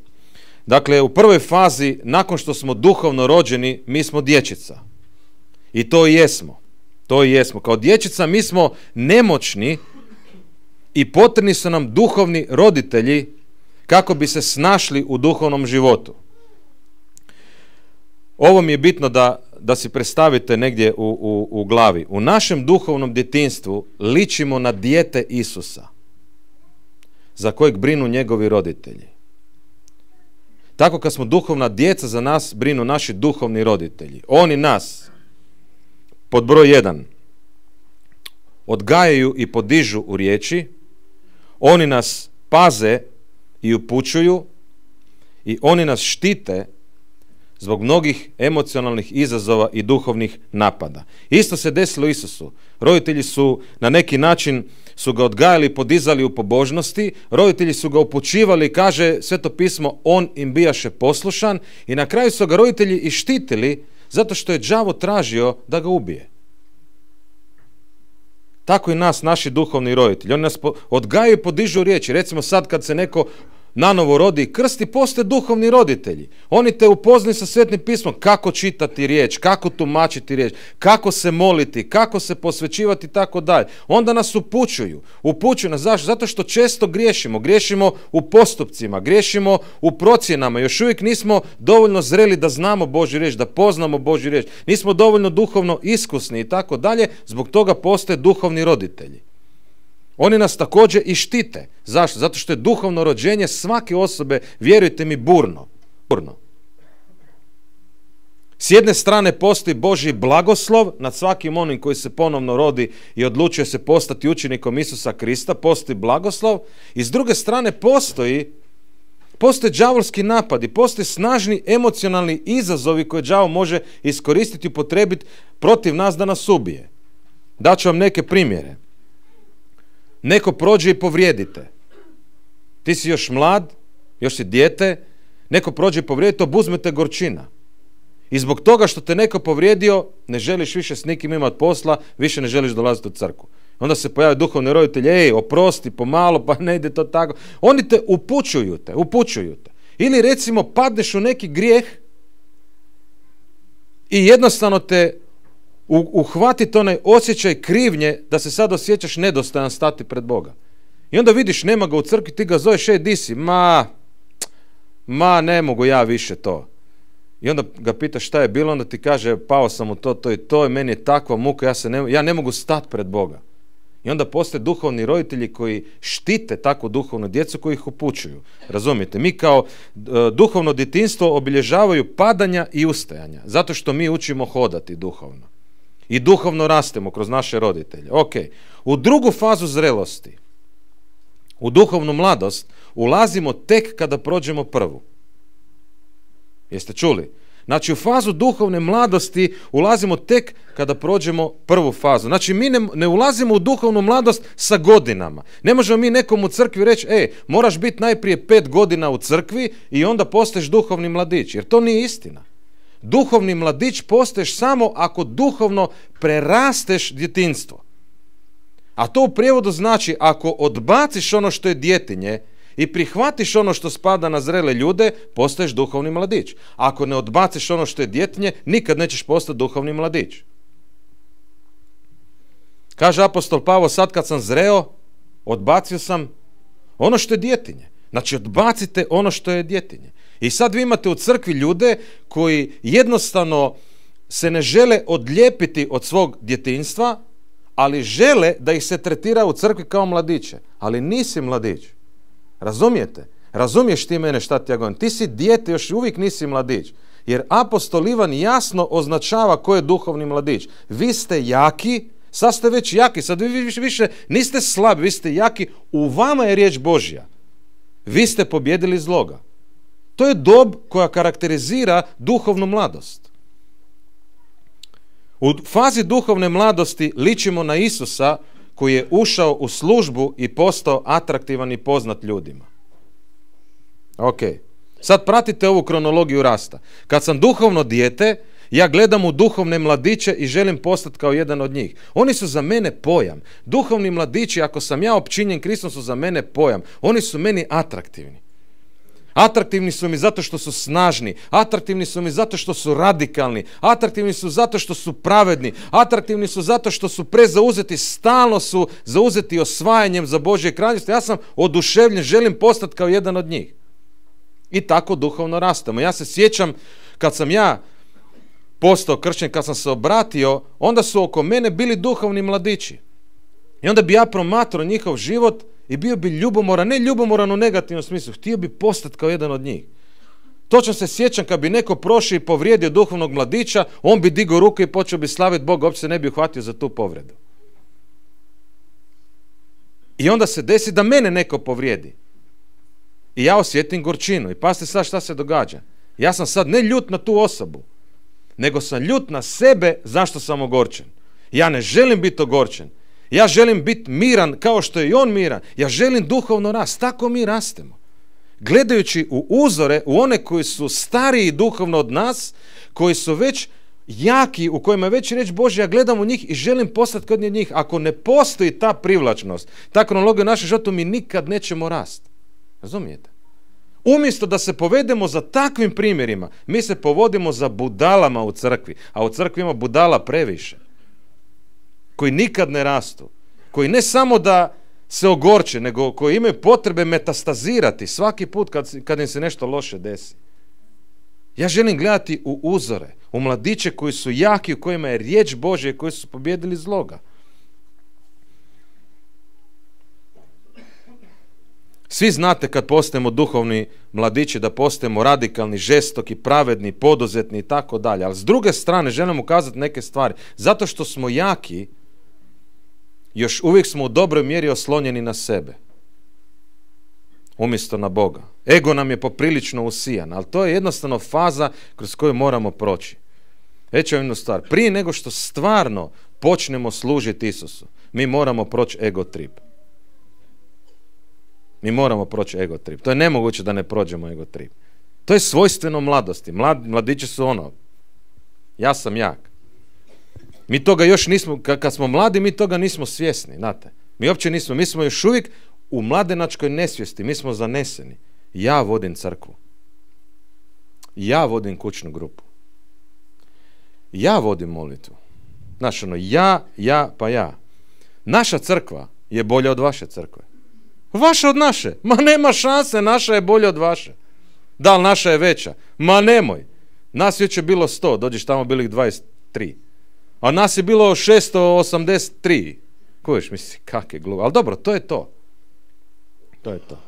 Dakle, u prvoj fazi, nakon što smo duhovno rođeni, mi smo dječica. I to i jesmo. To i jesmo. Kao dječica mi smo nemoćni i potrebni su nam duhovni roditelji kako bi se snašli u duhovnom životu. Ovo mi je bitno da, da si predstavite negdje u, u, u glavi. U našem duhovnom djetinstvu ličimo na dijete Isusa za kojeg brinu njegovi roditelji. Tako kad smo duhovna djeca, za nas brinu naši duhovni roditelji. Oni nas, pod broj 1. Odgajaju i podižu u riječi, oni nas paze i upućuju i oni nas štite zbog mnogih emocionalnih izazova i duhovnih napada. Isto se desilo Isusu. Roditelji su na neki način su ga odgajali i podizali u pobožnosti, roditelji su ga upućivali i kaže sveto pismo on im bijaše poslušan i na kraju su ga roditelji i štitili zato što je đavo tražio da ga ubije. Tako i nas, naši duhovni roditelji. Oni nas odgajaju i podižu riječi. Recimo sad kad se neko na novo rodi i krsti, postoje duhovni roditelji. Oni te upoznaju sa svetim pismom kako čitati riječ, kako tumačiti riječ, kako se moliti, kako se posvećivati i tako dalje. Onda nas upućuju. Upućuju nas zašto? Zato što često griješimo. Griješimo u postupcima, griješimo u procjenama. Još uvijek nismo dovoljno zreli da znamo Božju riječ, da poznamo Božju riječ. Nismo dovoljno duhovno iskusni i tako dalje. Zbog toga postoje duhovni roditelji. Oni nas također i štite. Zašto? Zato što je duhovno rođenje svake osobe, vjerujte mi, burno. burno. S jedne strane postoji Boži blagoslov nad svakim onim koji se ponovno rodi i odlučuje se postati učenikom Isusa Krista, postoji blagoslov i s druge strane postoji postoje đavolski napadi, postoje snažni emocionalni izazovi koje đavo može iskoristiti i potrebiti protiv nas da nas ubije. Daću vam neke primjere neko prođe i povrijedite. Ti si još mlad, još si dijete, neko prođe i povrijedite, obuzmete gorčina. I zbog toga što te neko povrijedio, ne želiš više s nikim imati posla, više ne želiš dolaziti u crku. Onda se pojavi duhovni roditelji, ej, oprosti, pomalo, pa ne ide to tako. Oni te upućuju te, upućuju te. Ili recimo padneš u neki grijeh i jednostavno te uhvatiti onaj osjećaj krivnje da se sad osjećaš nedostajan stati pred Boga. I onda vidiš, nema ga u crkvi, ti ga zoveš, ej, di si? Ma, ma, ne mogu ja više to. I onda ga pitaš šta je bilo, onda ti kaže, pao sam u to, to i to, meni je takva muka, ja, se ne, ja ne mogu stati pred Boga. I onda postoje duhovni roditelji koji štite takvu duhovnu djecu koji ih upućuju. Razumijete? Mi kao e, duhovno djetinstvo obilježavaju padanja i ustajanja. Zato što mi učimo hodati duhovno i duhovno rastemo kroz naše roditelje. Ok, u drugu fazu zrelosti, u duhovnu mladost, ulazimo tek kada prođemo prvu. Jeste čuli? Znači u fazu duhovne mladosti ulazimo tek kada prođemo prvu fazu. Znači mi ne, ulazimo u duhovnu mladost sa godinama. Ne možemo mi nekom u crkvi reći, e, moraš biti najprije pet godina u crkvi i onda postaješ duhovni mladić, jer to nije istina. Duhovni mladić postaješ samo ako duhovno prerasteš djetinstvo. A to u prijevodu znači ako odbaciš ono što je djetinje i prihvatiš ono što spada na zrele ljude, postaješ duhovni mladić. Ako ne odbaciš ono što je djetinje, nikad nećeš postati duhovni mladić. Kaže apostol Pavo, sad kad sam zreo, odbacio sam ono što je djetinje. Znači odbacite ono što je djetinje. I sad vi imate u crkvi ljude koji jednostavno se ne žele odljepiti od svog djetinstva, ali žele da ih se tretira u crkvi kao mladiće. Ali nisi mladić. Razumijete? Razumiješ ti mene šta ti ja govorim? Ti si dijete, još uvijek nisi mladić. Jer apostol Ivan jasno označava ko je duhovni mladić. Vi ste jaki, sad ste već jaki, sad vi više, više niste slabi, vi ste jaki, u vama je riječ Božja. Vi ste pobjedili zloga. To je dob koja karakterizira duhovnu mladost. U fazi duhovne mladosti ličimo na Isusa koji je ušao u službu i postao atraktivan i poznat ljudima. Ok, sad pratite ovu kronologiju rasta. Kad sam duhovno dijete, ja gledam u duhovne mladiće i želim postati kao jedan od njih. Oni su za mene pojam. Duhovni mladići, ako sam ja općinjen Kristom, su za mene pojam. Oni su meni atraktivni. Atraktivni su mi zato što su snažni, atraktivni su mi zato što su radikalni, atraktivni su zato što su pravedni, atraktivni su zato što su prezauzeti, stalno su zauzeti osvajanjem za Božje kraljevstvo. Ja sam oduševljen, želim postati kao jedan od njih. I tako duhovno rastemo. Ja se sjećam kad sam ja postao kršćan, kad sam se obratio, onda su oko mene bili duhovni mladići. I onda bi ja promatrao njihov život i bio bi ljubomoran, ne ljubomoran u negativnom smislu, htio bi postati kao jedan od njih. Točno se sjećam kad bi neko prošao i povrijedio duhovnog mladića, on bi digao ruku i počeo bi slaviti Boga, uopće se ne bi uhvatio za tu povredu. I onda se desi da mene neko povrijedi. I ja osjetim gorčinu. I pasti sad šta se događa. Ja sam sad ne ljut na tu osobu, nego sam ljut na sebe zašto sam ogorčen. Ja ne želim biti ogorčen. Ja želim biti miran kao što je i on miran. Ja želim duhovno rast. Tako mi rastemo. Gledajući u uzore, u one koji su stariji duhovno od nas, koji su već jaki, u kojima je već reč Božja, ja gledam u njih i želim postati kod njih. Ako ne postoji ta privlačnost, ta kronologija u našem životu, mi nikad nećemo rast. Razumijete? Umjesto da se povedemo za takvim primjerima, mi se povodimo za budalama u crkvi, a u crkvi ima budala previše koji nikad ne rastu, koji ne samo da se ogorče, nego koji imaju potrebe metastazirati svaki put kad, kad im se nešto loše desi. Ja želim gledati u uzore, u mladiće koji su jaki, u kojima je riječ Božja i koji su pobjedili zloga. Svi znate kad postajemo duhovni mladići da postajemo radikalni, žestoki, pravedni, poduzetni i tako dalje. Ali s druge strane želim ukazati neke stvari. Zato što smo jaki, još uvijek smo u dobroj mjeri oslonjeni na sebe umjesto na Boga. Ego nam je poprilično usijan, ali to je jednostavno faza kroz koju moramo proći. Reći vam jednu stvar, prije nego što stvarno počnemo služiti Isusu, mi moramo proći ego trip. Mi moramo proći ego trip. To je nemoguće da ne prođemo ego trip. To je svojstveno mladosti. mladići su ono, ja sam jak. Mi toga još nismo, kad smo mladi, mi toga nismo svjesni, znate. Mi uopće nismo, mi smo još uvijek u mladenačkoj nesvijesti, mi smo zaneseni. Ja vodim crkvu. Ja vodim kućnu grupu. Ja vodim molitvu. Znaš, ono, ja, ja, pa ja. Naša crkva je bolja od vaše crkve. Vaša od naše. Ma nema šanse, naša je bolja od vaše. Da li naša je veća? Ma nemoj. Nas je bilo sto, dođeš tamo bili 23. A nas je bilo 683. Kuješ, misli, kak je glupo. Ali dobro, to je to. To je to.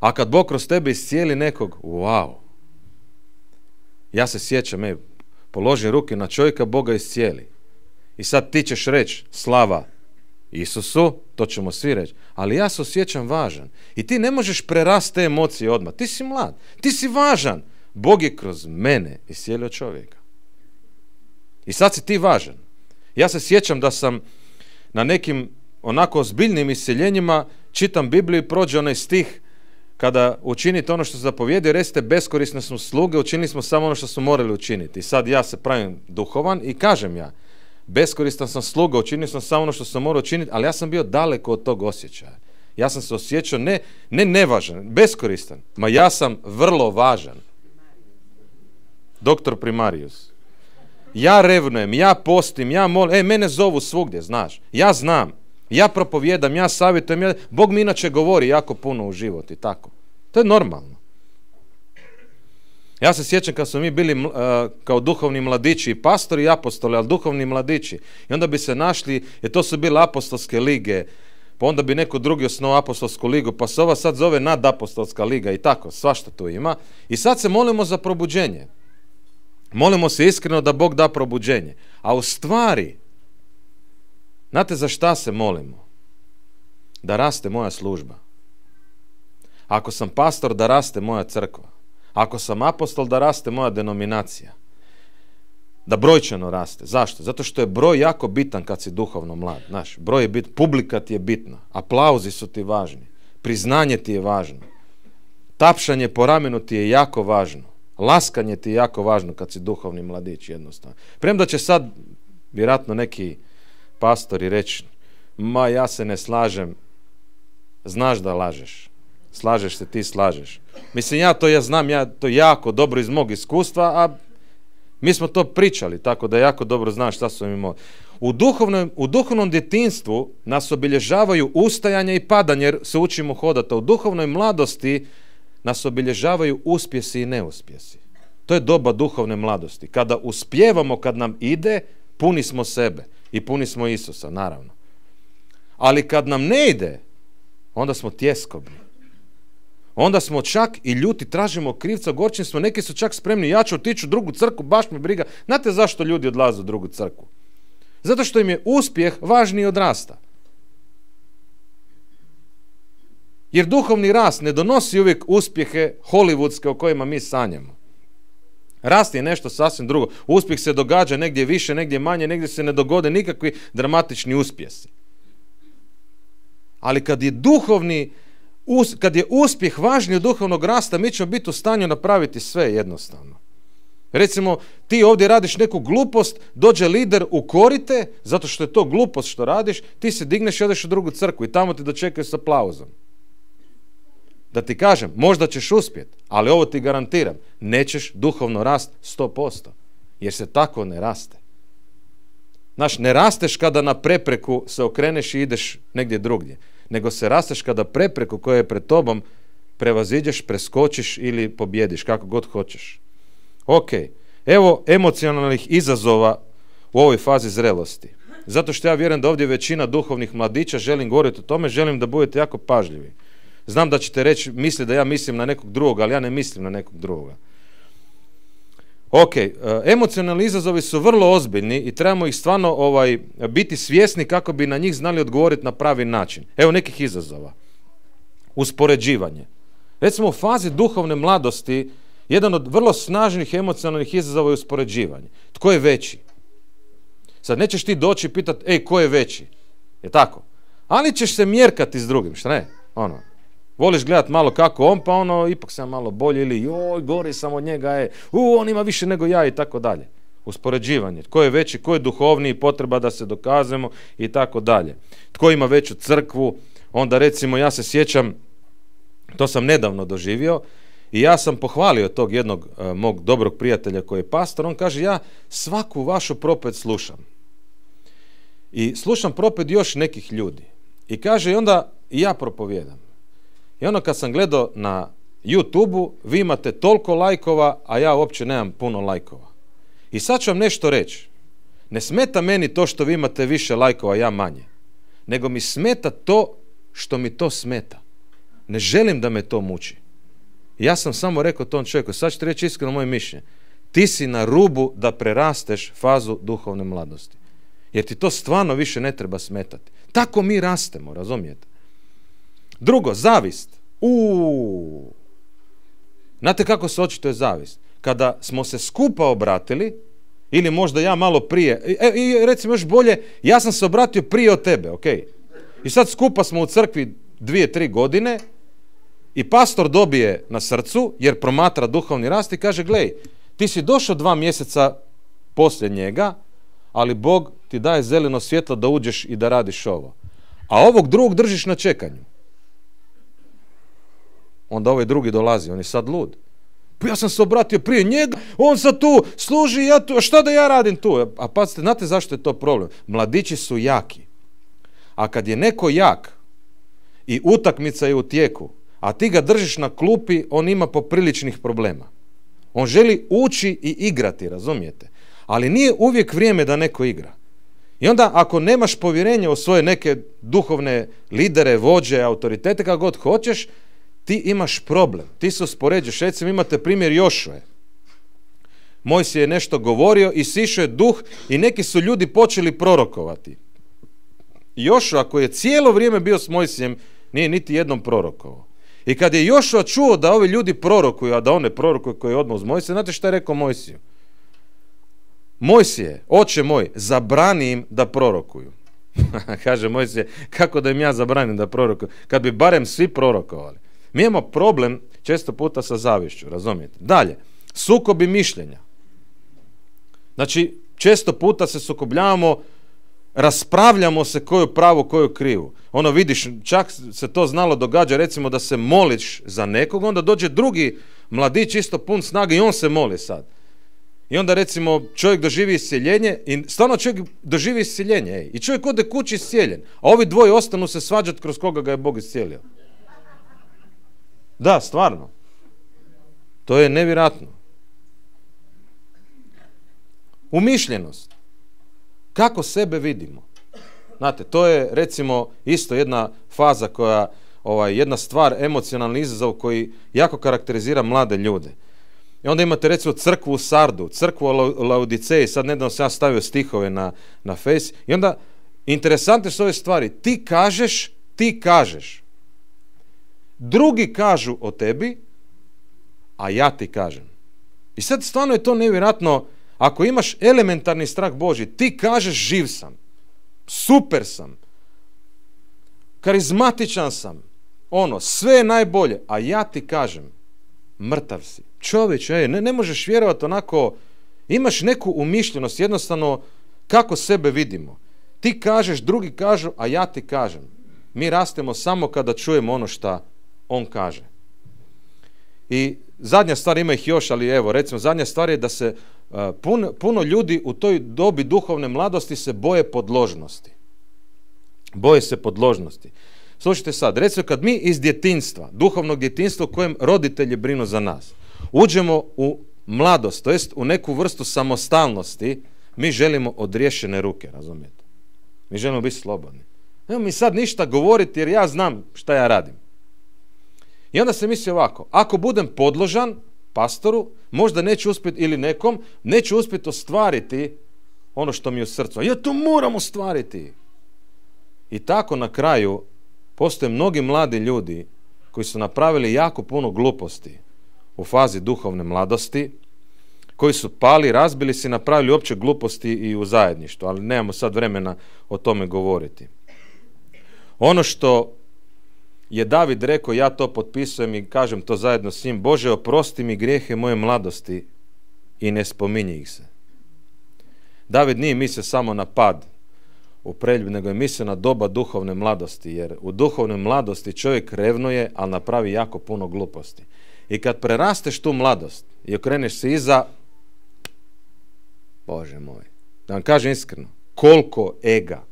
A kad Bog kroz tebe iscijeli nekog, wow. Ja se sjećam, ej, položi ruke na čovjeka, Boga iscijeli. I sad ti ćeš reći, slava Isusu, to ćemo svi reći, ali ja se osjećam važan. I ti ne možeš prerast te emocije odmah. Ti si mlad, ti si važan. Bog je kroz mene iscijelio čovjeka. I sad si ti važan. Ja se sjećam da sam na nekim onako zbiljnim iseljenjima čitam Bibliju i prođe onaj stih kada učinite ono što se zapovijedio, recite beskorisne smo sluge, učinili smo samo ono što smo morali učiniti. I sad ja se pravim duhovan i kažem ja, beskoristan sam sluga, učinio sam samo ono što sam morao učiniti, ali ja sam bio daleko od tog osjećaja. Ja sam se osjećao ne, ne nevažan, beskoristan, ma ja sam vrlo važan. Doktor Primarius. Ja revnujem, ja postim, ja molim, e, mene zovu svugdje, znaš. Ja znam, ja propovjedam, ja savjetujem, Bog mi inače govori jako puno u život i tako. To je normalno. Ja se sjećam kad smo mi bili e, kao duhovni mladići i pastori i apostoli, ali duhovni mladići. I onda bi se našli, jer to su bile apostolske lige, pa onda bi neko drugi osnovao apostolsku ligu, pa se ova sad zove nadapostolska liga i tako, svašta tu ima. I sad se molimo za probuđenje. Molimo se iskreno da Bog da probuđenje. A u stvari, znate za šta se molimo? Da raste moja služba. Ako sam pastor, da raste moja crkva. Ako sam apostol, da raste moja denominacija. Da brojčano raste. Zašto? Zato što je broj jako bitan kad si duhovno mlad. Znaš, broj je bitan, publika ti je bitna. Aplauzi su ti važni. Priznanje ti je važno. Tapšanje po ramenu ti je jako važno. Laskanje ti je jako važno kad si duhovni mladić jednostavno. Premda će sad vjerojatno neki pastori reći ma ja se ne slažem, znaš da lažeš. Slažeš se, ti slažeš. Mislim, ja to ja znam, ja to jako dobro iz mog iskustva, a mi smo to pričali, tako da jako dobro znaš šta su mi U duhovnom, u duhovnom djetinstvu nas obilježavaju ustajanje i padanje, jer se učimo hodati. U duhovnoj mladosti nas obilježavaju uspjesi i neuspjesi. To je doba duhovne mladosti. Kada uspjevamo, kad nam ide, puni smo sebe i puni smo Isusa, naravno. Ali kad nam ne ide, onda smo tjeskobni. Onda smo čak i ljuti, tražimo krivca, gorčin smo, neki su čak spremni, ja ću otići u drugu crku, baš me briga. Znate zašto ljudi odlaze u drugu crku? Zato što im je uspjeh važniji od rasta. Jer duhovni rast ne donosi uvijek uspjehe hollywoodske o kojima mi sanjamo. Rast je nešto sasvim drugo. Uspjeh se događa negdje više, negdje manje, negdje se ne dogode nikakvi dramatični uspjesi. Ali kad je duhovni, kad je uspjeh važniji od duhovnog rasta, mi ćemo biti u stanju napraviti sve jednostavno. Recimo, ti ovdje radiš neku glupost, dođe lider u korite, zato što je to glupost što radiš, ti se digneš i odeš u drugu crkvu i tamo te dočekaju sa aplauzom. Da ti kažem, možda ćeš uspjet, ali ovo ti garantiram, nećeš duhovno rast 100%, jer se tako ne raste. Znaš, ne rasteš kada na prepreku se okreneš i ideš negdje drugdje, nego se rasteš kada prepreku koja je pred tobom prevaziđeš, preskočiš ili pobjediš, kako god hoćeš. Ok, evo emocionalnih izazova u ovoj fazi zrelosti. Zato što ja vjerujem da ovdje većina duhovnih mladića, želim govoriti o tome, želim da budete jako pažljivi. Znam da ćete reći, misli da ja mislim na nekog drugoga, ali ja ne mislim na nekog drugoga. Ok, e, emocionalni izazovi su vrlo ozbiljni i trebamo ih stvarno ovaj, biti svjesni kako bi na njih znali odgovoriti na pravi način. Evo nekih izazova. Uspoređivanje. Recimo u fazi duhovne mladosti jedan od vrlo snažnih emocionalnih izazova je uspoređivanje. Tko je veći? Sad nećeš ti doći i pitati, ej, ko je veći? Je tako? Ali ćeš se mjerkati s drugim, šta ne? Ono, Voliš gledat malo kako on, pa ono, ipak sam malo bolji ili joj, gori sam od njega je, u, on ima više nego ja i tako dalje. Uspoređivanje, tko je veći, tko je duhovniji, potreba da se dokazemo i tako dalje. Tko ima veću crkvu, onda recimo ja se sjećam, to sam nedavno doživio, i ja sam pohvalio tog jednog e, mog dobrog prijatelja koji je pastor, on kaže ja svaku vašu propet slušam. I slušam propet još nekih ljudi. I kaže i onda ja propovjedam. I ono kad sam gledao na youtube vi imate toliko lajkova, a ja uopće nemam puno lajkova. I sad ću vam nešto reći. Ne smeta meni to što vi imate više lajkova, ja manje. Nego mi smeta to što mi to smeta. Ne želim da me to muči. Ja sam samo rekao tom čovjeku, sad ću reći iskreno moje mišljenje. Ti si na rubu da prerasteš fazu duhovne mladosti. Jer ti to stvarno više ne treba smetati. Tako mi rastemo, razumijete? Drugo, zavist. U. Znate kako se očito je zavist? Kada smo se skupa obratili, ili možda ja malo prije, e, i recimo još bolje, ja sam se obratio prije od tebe, ok? I sad skupa smo u crkvi dvije, tri godine i pastor dobije na srcu, jer promatra duhovni rast i kaže, glej, ti si došao dva mjeseca poslije njega, ali Bog ti daje zeleno svjetlo da uđeš i da radiš ovo. A ovog drugog držiš na čekanju. Onda ovaj drugi dolazi, on je sad lud. Pa ja sam se obratio prije njega, on sad tu služi, ja tu, šta da ja radim tu? A pazite, znate zašto je to problem? Mladići su jaki. A kad je neko jak i utakmica je u tijeku, a ti ga držiš na klupi, on ima popriličnih problema. On želi ući i igrati, razumijete? Ali nije uvijek vrijeme da neko igra. I onda ako nemaš povjerenje u svoje neke duhovne lidere, vođe, autoritete, kako god hoćeš, ti imaš problem, ti se uspoređuješ, recimo imate primjer Moj Mojsije je nešto govorio i sišao je duh i neki su ljudi počeli prorokovati. Jošva koji je cijelo vrijeme bio s Mojsijem nije niti jednom prorokovao. I kad je Jošva čuo da ovi ljudi prorokuju, a da one prorokuju koji je odmah uz Mojsije, znate šta je rekao Mojsiju? Mojsije, oče moj, zabrani im da prorokuju. Kaže Mojsije, kako da im ja zabranim da prorokuju? Kad bi barem svi prorokovali. Mi imamo problem često puta sa zavišću, razumijete? Dalje, sukobi mišljenja. Znači, često puta se sukobljavamo, raspravljamo se koju pravu, koju krivu. Ono vidiš, čak se to znalo događa, recimo da se moliš za nekog, onda dođe drugi mladić isto pun snage i on se moli sad. I onda recimo čovjek doživi isjeljenje i stvarno čovjek doživi isjeljenje i čovjek ode kući isjeljen, a ovi dvoje ostanu se svađati kroz koga ga je Bog iscijelio. Da, stvarno. To je nevjerojatno. Umišljenost. Kako sebe vidimo? Znate, to je recimo isto jedna faza koja, ovaj, jedna stvar, emocionalni izazov koji jako karakterizira mlade ljude. I onda imate recimo crkvu u Sardu, crkvu u Laodiceji, sad nedavno sam ja stavio stihove na, na face. I onda interesantne su ove stvari, ti kažeš, ti kažeš drugi kažu o tebi, a ja ti kažem. I sad stvarno je to nevjerojatno, ako imaš elementarni strah Boži, ti kažeš živ sam, super sam, karizmatičan sam, ono, sve je najbolje, a ja ti kažem, mrtav si. Čovječe, ej, ne, ne možeš vjerovati onako, imaš neku umišljenost, jednostavno kako sebe vidimo. Ti kažeš, drugi kažu, a ja ti kažem. Mi rastemo samo kada čujemo ono šta on kaže. I zadnja stvar, ima ih još, ali evo, recimo zadnja stvar je da se puno, ljudi u toj dobi duhovne mladosti se boje podložnosti. Boje se podložnosti. Slušajte sad, recimo kad mi iz djetinstva, duhovnog djetinstva u kojem roditelji brinu za nas, uđemo u mladost, to jest u neku vrstu samostalnosti, mi želimo odriješene ruke, razumijete? Mi želimo biti slobodni. Evo mi sad ništa govoriti jer ja znam šta ja radim. I onda se misli ovako, ako budem podložan pastoru, možda neću uspjeti ili nekom, neću uspjeti ostvariti ono što mi je u srcu. Ja to moram ostvariti. I tako na kraju postoje mnogi mladi ljudi koji su napravili jako puno gluposti u fazi duhovne mladosti, koji su pali, razbili se i napravili opće gluposti i u zajedništvu, ali nemamo sad vremena o tome govoriti. Ono što je David rekao ja to potpisujem i kažem to zajedno s njim Bože oprosti mi grijehe moje mladosti i ne spominji ih se. David nije mislio samo na pad u preljub, nego je mislio na doba duhovne mladosti, jer u duhovnoj mladosti čovjek revnuje, ali napravi jako puno gluposti. I kad prerasteš tu mladost i okreneš se iza, Bože moj, da vam kažem iskreno, koliko ega,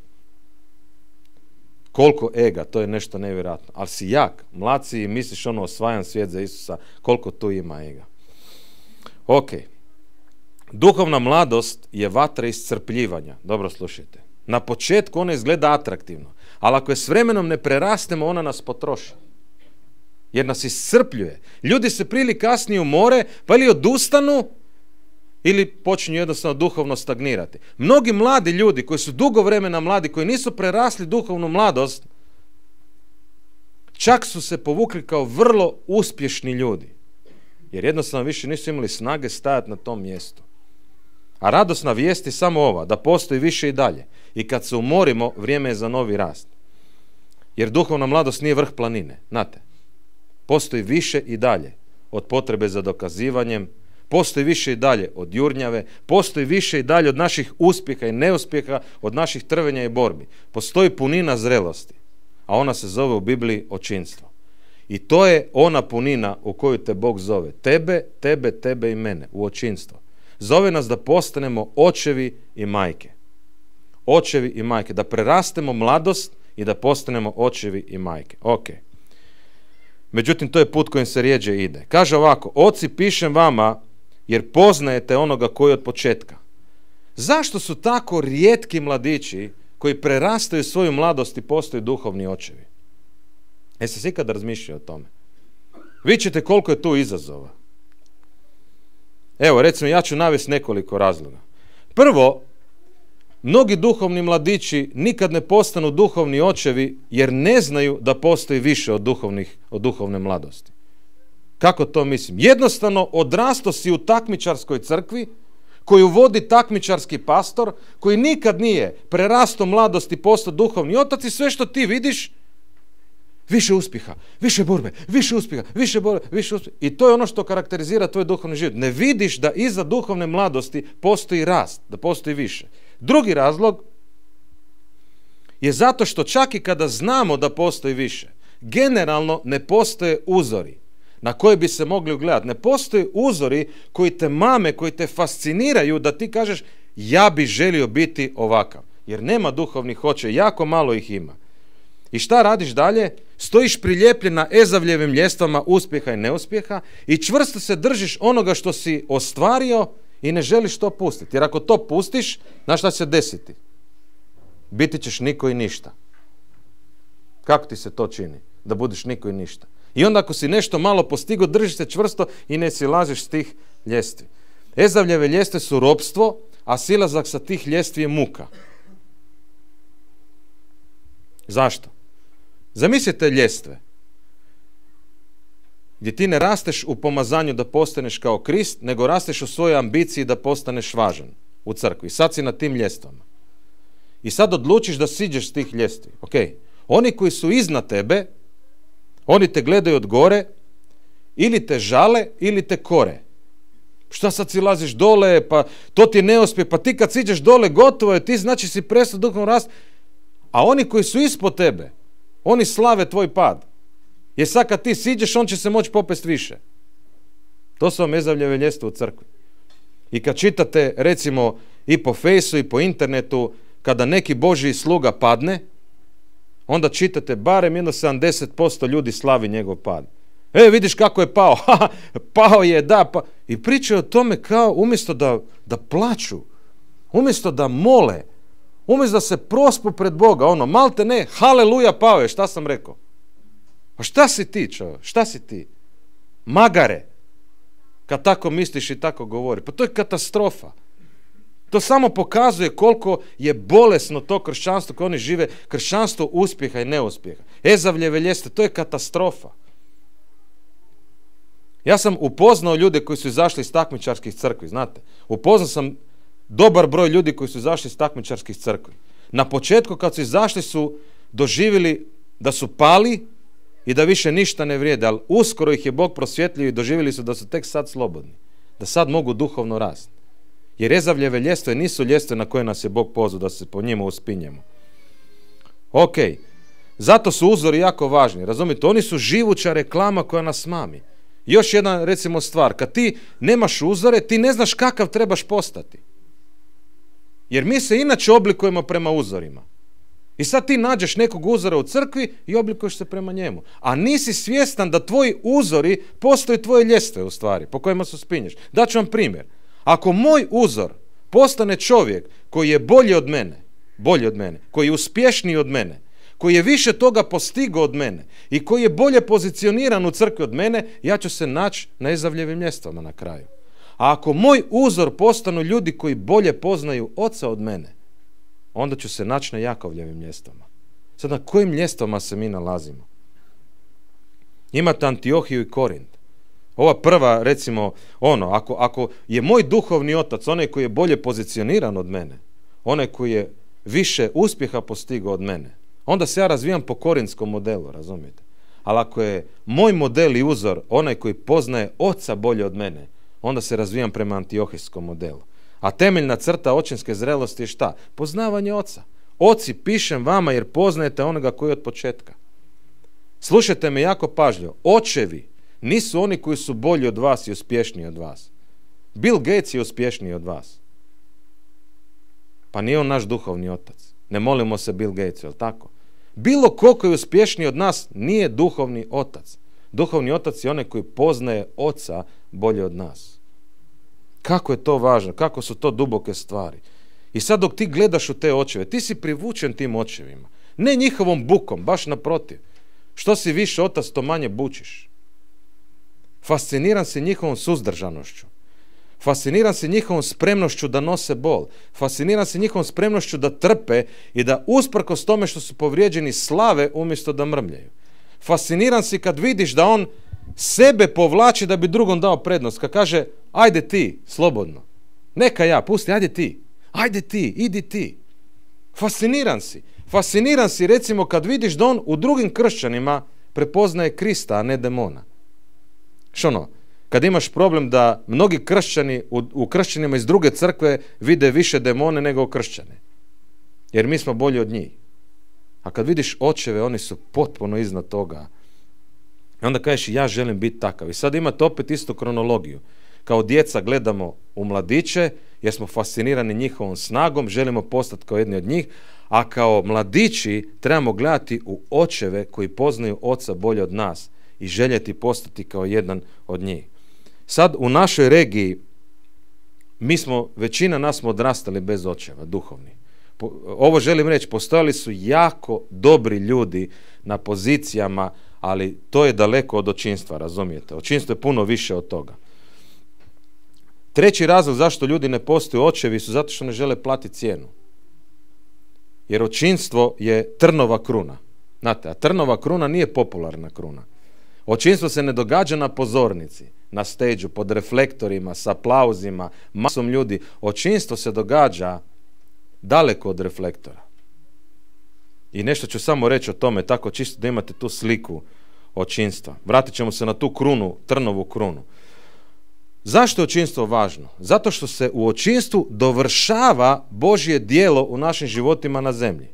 koliko ega, to je nešto nevjerojatno. Ali si jak, mlad si i misliš ono osvajan svijet za Isusa, koliko tu ima ega. Ok. Duhovna mladost je vatra iscrpljivanja. Dobro slušajte. Na početku ona izgleda atraktivno, ali ako je s vremenom ne prerastemo, ona nas potroši. Jer nas iscrpljuje. Ljudi se prili kasnije more, pa ili odustanu, ili počinju jednostavno duhovno stagnirati. Mnogi mladi ljudi koji su dugo vremena mladi, koji nisu prerasli duhovnu mladost, čak su se povukli kao vrlo uspješni ljudi. Jer jednostavno više nisu imali snage stajati na tom mjestu. A radosna vijest je samo ova, da postoji više i dalje. I kad se umorimo, vrijeme je za novi rast. Jer duhovna mladost nije vrh planine, znate. Postoji više i dalje od potrebe za dokazivanjem, postoji više i dalje od jurnjave, postoji više i dalje od naših uspjeha i neuspjeha, od naših trvenja i borbi. Postoji punina zrelosti, a ona se zove u Bibliji očinstvo. I to je ona punina u koju te Bog zove. Tebe, tebe, tebe i mene, u očinstvo. Zove nas da postanemo očevi i majke. Očevi i majke. Da prerastemo mladost i da postanemo očevi i majke. Ok. Međutim, to je put kojim se rijeđe ide. Kaže ovako, oci pišem vama jer poznajete onoga koji je od početka. Zašto su tako rijetki mladići koji prerastaju svoju mladost i postaju duhovni očevi? E, jeste se ikada razmišljali o tome? ćete koliko je tu izazova. Evo, recimo, ja ću navesti nekoliko razloga. Prvo, mnogi duhovni mladići nikad ne postanu duhovni očevi jer ne znaju da postoji više od, od duhovne mladosti. Kako to mislim? Jednostavno odrasto si u takmičarskoj crkvi koju vodi takmičarski pastor koji nikad nije prerasto mladosti i postao duhovni otac i sve što ti vidiš više uspjeha, više borbe, više uspjeha, više borbe, više uspjeha. I to je ono što karakterizira tvoj duhovni život. Ne vidiš da iza duhovne mladosti postoji rast, da postoji više. Drugi razlog je zato što čak i kada znamo da postoji više, generalno ne postoje uzori na koje bi se mogli ugledati. Ne postoji uzori koji te mame, koji te fasciniraju da ti kažeš ja bi želio biti ovakav. Jer nema duhovnih hoće, jako malo ih ima. I šta radiš dalje? Stojiš priljepljen na ezavljevim ljestvama uspjeha i neuspjeha i čvrsto se držiš onoga što si ostvario i ne želiš to pustiti. Jer ako to pustiš, znaš šta će se desiti? Biti ćeš niko i ništa. Kako ti se to čini? Da budiš niko i ništa. I onda ako si nešto malo postigo, drži se čvrsto i ne silaziš s tih ljestvi. Ezavljeve ljestve su robstvo, a silazak sa tih ljestvi je muka. Zašto? Zamislite ljestve gdje ti ne rasteš u pomazanju da postaneš kao Krist, nego rasteš u svojoj ambiciji da postaneš važan u crkvi. Sad si na tim ljestvama. I sad odlučiš da siđeš s tih ljestvi. Ok. Oni koji su iznad tebe oni te gledaju od gore, ili te žale, ili te kore. Šta sad si laziš dole, pa to ti ne uspije, pa ti kad siđeš dole gotovo je, ti znači si prestao duhovno rast, a oni koji su ispod tebe, oni slave tvoj pad. Jer sad kad ti siđeš, on će se moći popest više. To su vam ljestve u crkvi. I kad čitate, recimo, i po fejsu i po internetu, kada neki Boži sluga padne, onda čitate barem jedno 70% ljudi slavi njegov pad. E, vidiš kako je pao. pao je, da. Pa... I priča o tome kao umjesto da, da plaću, umjesto da mole, umjesto da se prospu pred Boga, ono, malte ne, haleluja, pao je, šta sam rekao? pa šta si ti, čao, Šta si ti? Magare. Kad tako misliš i tako govori. Pa to je katastrofa. To samo pokazuje koliko je bolesno to kršćanstvo koje oni žive, kršćanstvo uspjeha i neuspjeha. Ezavljeve ljeste, to je katastrofa. Ja sam upoznao ljude koji su izašli iz takmičarskih crkvi, znate. Upoznao sam dobar broj ljudi koji su izašli iz takmičarskih crkvi. Na početku kad su izašli su doživjeli da su pali i da više ništa ne vrijede, ali uskoro ih je Bog prosvjetljio i doživjeli su da su tek sad slobodni, da sad mogu duhovno rasti jer rezavljeve ljestve nisu ljestve na koje nas je Bog pozvao da se po njima uspinjemo. Ok, zato su uzori jako važni, razumite? Oni su živuća reklama koja nas mami. Još jedna, recimo, stvar. Kad ti nemaš uzore, ti ne znaš kakav trebaš postati. Jer mi se inače oblikujemo prema uzorima. I sad ti nađeš nekog uzora u crkvi i oblikuješ se prema njemu. A nisi svjestan da tvoji uzori postoje tvoje ljestve u stvari po kojima se spinješ. Daću vam primjer. Ako moj uzor postane čovjek koji je bolji od mene, bolji od mene, koji je uspješniji od mene, koji je više toga postigao od mene i koji je bolje pozicioniran u crkvi od mene, ja ću se naći na izavljevim mjestama na kraju. A ako moj uzor postanu ljudi koji bolje poznaju oca od mene, onda ću se naći na Jakovljevim mjestama. Sad na kojim mjestama se mi nalazimo? Imate Antiohiju i Korint. Ova prva, recimo, ono, ako, ako je moj duhovni otac, onaj koji je bolje pozicioniran od mene, onaj koji je više uspjeha postigao od mene, onda se ja razvijam po korinskom modelu, razumijete? Ali ako je moj model i uzor onaj koji poznaje oca bolje od mene, onda se razvijam prema antiohijskom modelu. A temeljna crta očinske zrelosti je šta? Poznavanje oca. Oci pišem vama jer poznajete onoga koji je od početka. Slušajte me jako pažljivo. Očevi, nisu oni koji su bolji od vas i uspješniji od vas. Bill Gates je uspješniji od vas. Pa nije on naš duhovni otac. Ne molimo se Bill je li tako? Bilo koliko je uspješniji od nas nije duhovni otac. Duhovni otac je onaj koji poznaje oca bolje od nas. Kako je to važno, kako su to duboke stvari. I sad dok ti gledaš u te očeve, ti si privučen tim očevima. Ne njihovom bukom, baš naprotiv. Što si više otac, to manje bučiš. Fasciniran si njihovom suzdržanošću. Fasciniran se njihovom spremnošću da nose bol. Fasciniran se njihovom spremnošću da trpe i da usprkos tome što su povrijeđeni slave umjesto da mrmljaju. Fasciniran si kad vidiš da on sebe povlači da bi drugom dao prednost. Kad kaže, ajde ti, slobodno. Neka ja, pusti, ajde ti. Ajde ti, idi ti. Fasciniran si. Fasciniran si recimo kad vidiš da on u drugim kršćanima prepoznaje Krista, a ne demona. Što ono? Kad imaš problem da mnogi kršćani u, kršćanima iz druge crkve vide više demone nego kršćane. Jer mi smo bolji od njih. A kad vidiš očeve, oni su potpuno iznad toga. I onda kažeš ja želim biti takav. I sad imate opet istu kronologiju. Kao djeca gledamo u mladiće jer smo fascinirani njihovom snagom, želimo postati kao jedni od njih, a kao mladići trebamo gledati u očeve koji poznaju oca bolje od nas i željeti postati kao jedan od njih. Sad u našoj regiji mi smo, većina nas smo odrastali bez očeva, duhovni. ovo želim reći, postojali su jako dobri ljudi na pozicijama, ali to je daleko od očinstva, razumijete? Očinstvo je puno više od toga. Treći razlog zašto ljudi ne postaju očevi su zato što ne žele platiti cijenu. Jer očinstvo je trnova kruna. Znate, a trnova kruna nije popularna kruna. Očinstvo se ne događa na pozornici, na steđu, pod reflektorima, sa aplauzima, masom ljudi. Očinstvo se događa daleko od reflektora. I nešto ću samo reći o tome, tako čisto da imate tu sliku očinstva. Vratit ćemo se na tu krunu, trnovu krunu. Zašto je očinstvo važno? Zato što se u očinstvu dovršava Božje dijelo u našim životima na zemlji.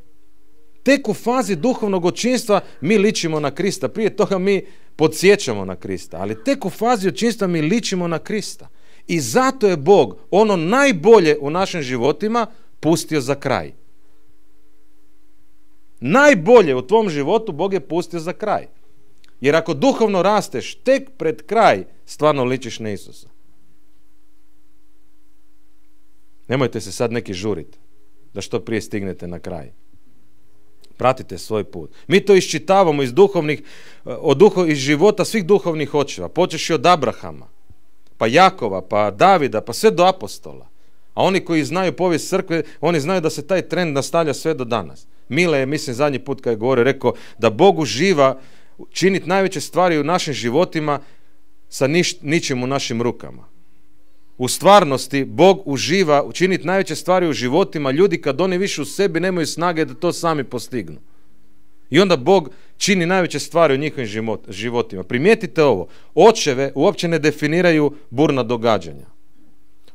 Tek u fazi duhovnog očinstva mi ličimo na Krista. Prije toga mi podsjećamo na Krista, ali tek u fazi očinstva mi ličimo na Krista. I zato je Bog ono najbolje u našim životima pustio za kraj. Najbolje u tvom životu Bog je pustio za kraj. Jer ako duhovno rasteš tek pred kraj, stvarno ličiš na Isusa. Nemojte se sad neki žuriti da što prije stignete na kraj pratite svoj put. Mi to iščitavamo iz duhovnih, e, od iz života svih duhovnih očeva, počeš od Abrahama, pa Jakova, pa Davida, pa sve do apostola. A oni koji znaju povijest crkve, oni znaju da se taj trend nastavlja sve do danas. Mile je, mislim, zadnji put kada je govorio, rekao da Bogu živa činiti najveće stvari u našim životima sa ničim u našim rukama u stvarnosti Bog uživa učiniti najveće stvari u životima ljudi kad oni više u sebi nemaju snage da to sami postignu. I onda Bog čini najveće stvari u njihovim životima. Primijetite ovo, očeve uopće ne definiraju burna događanja.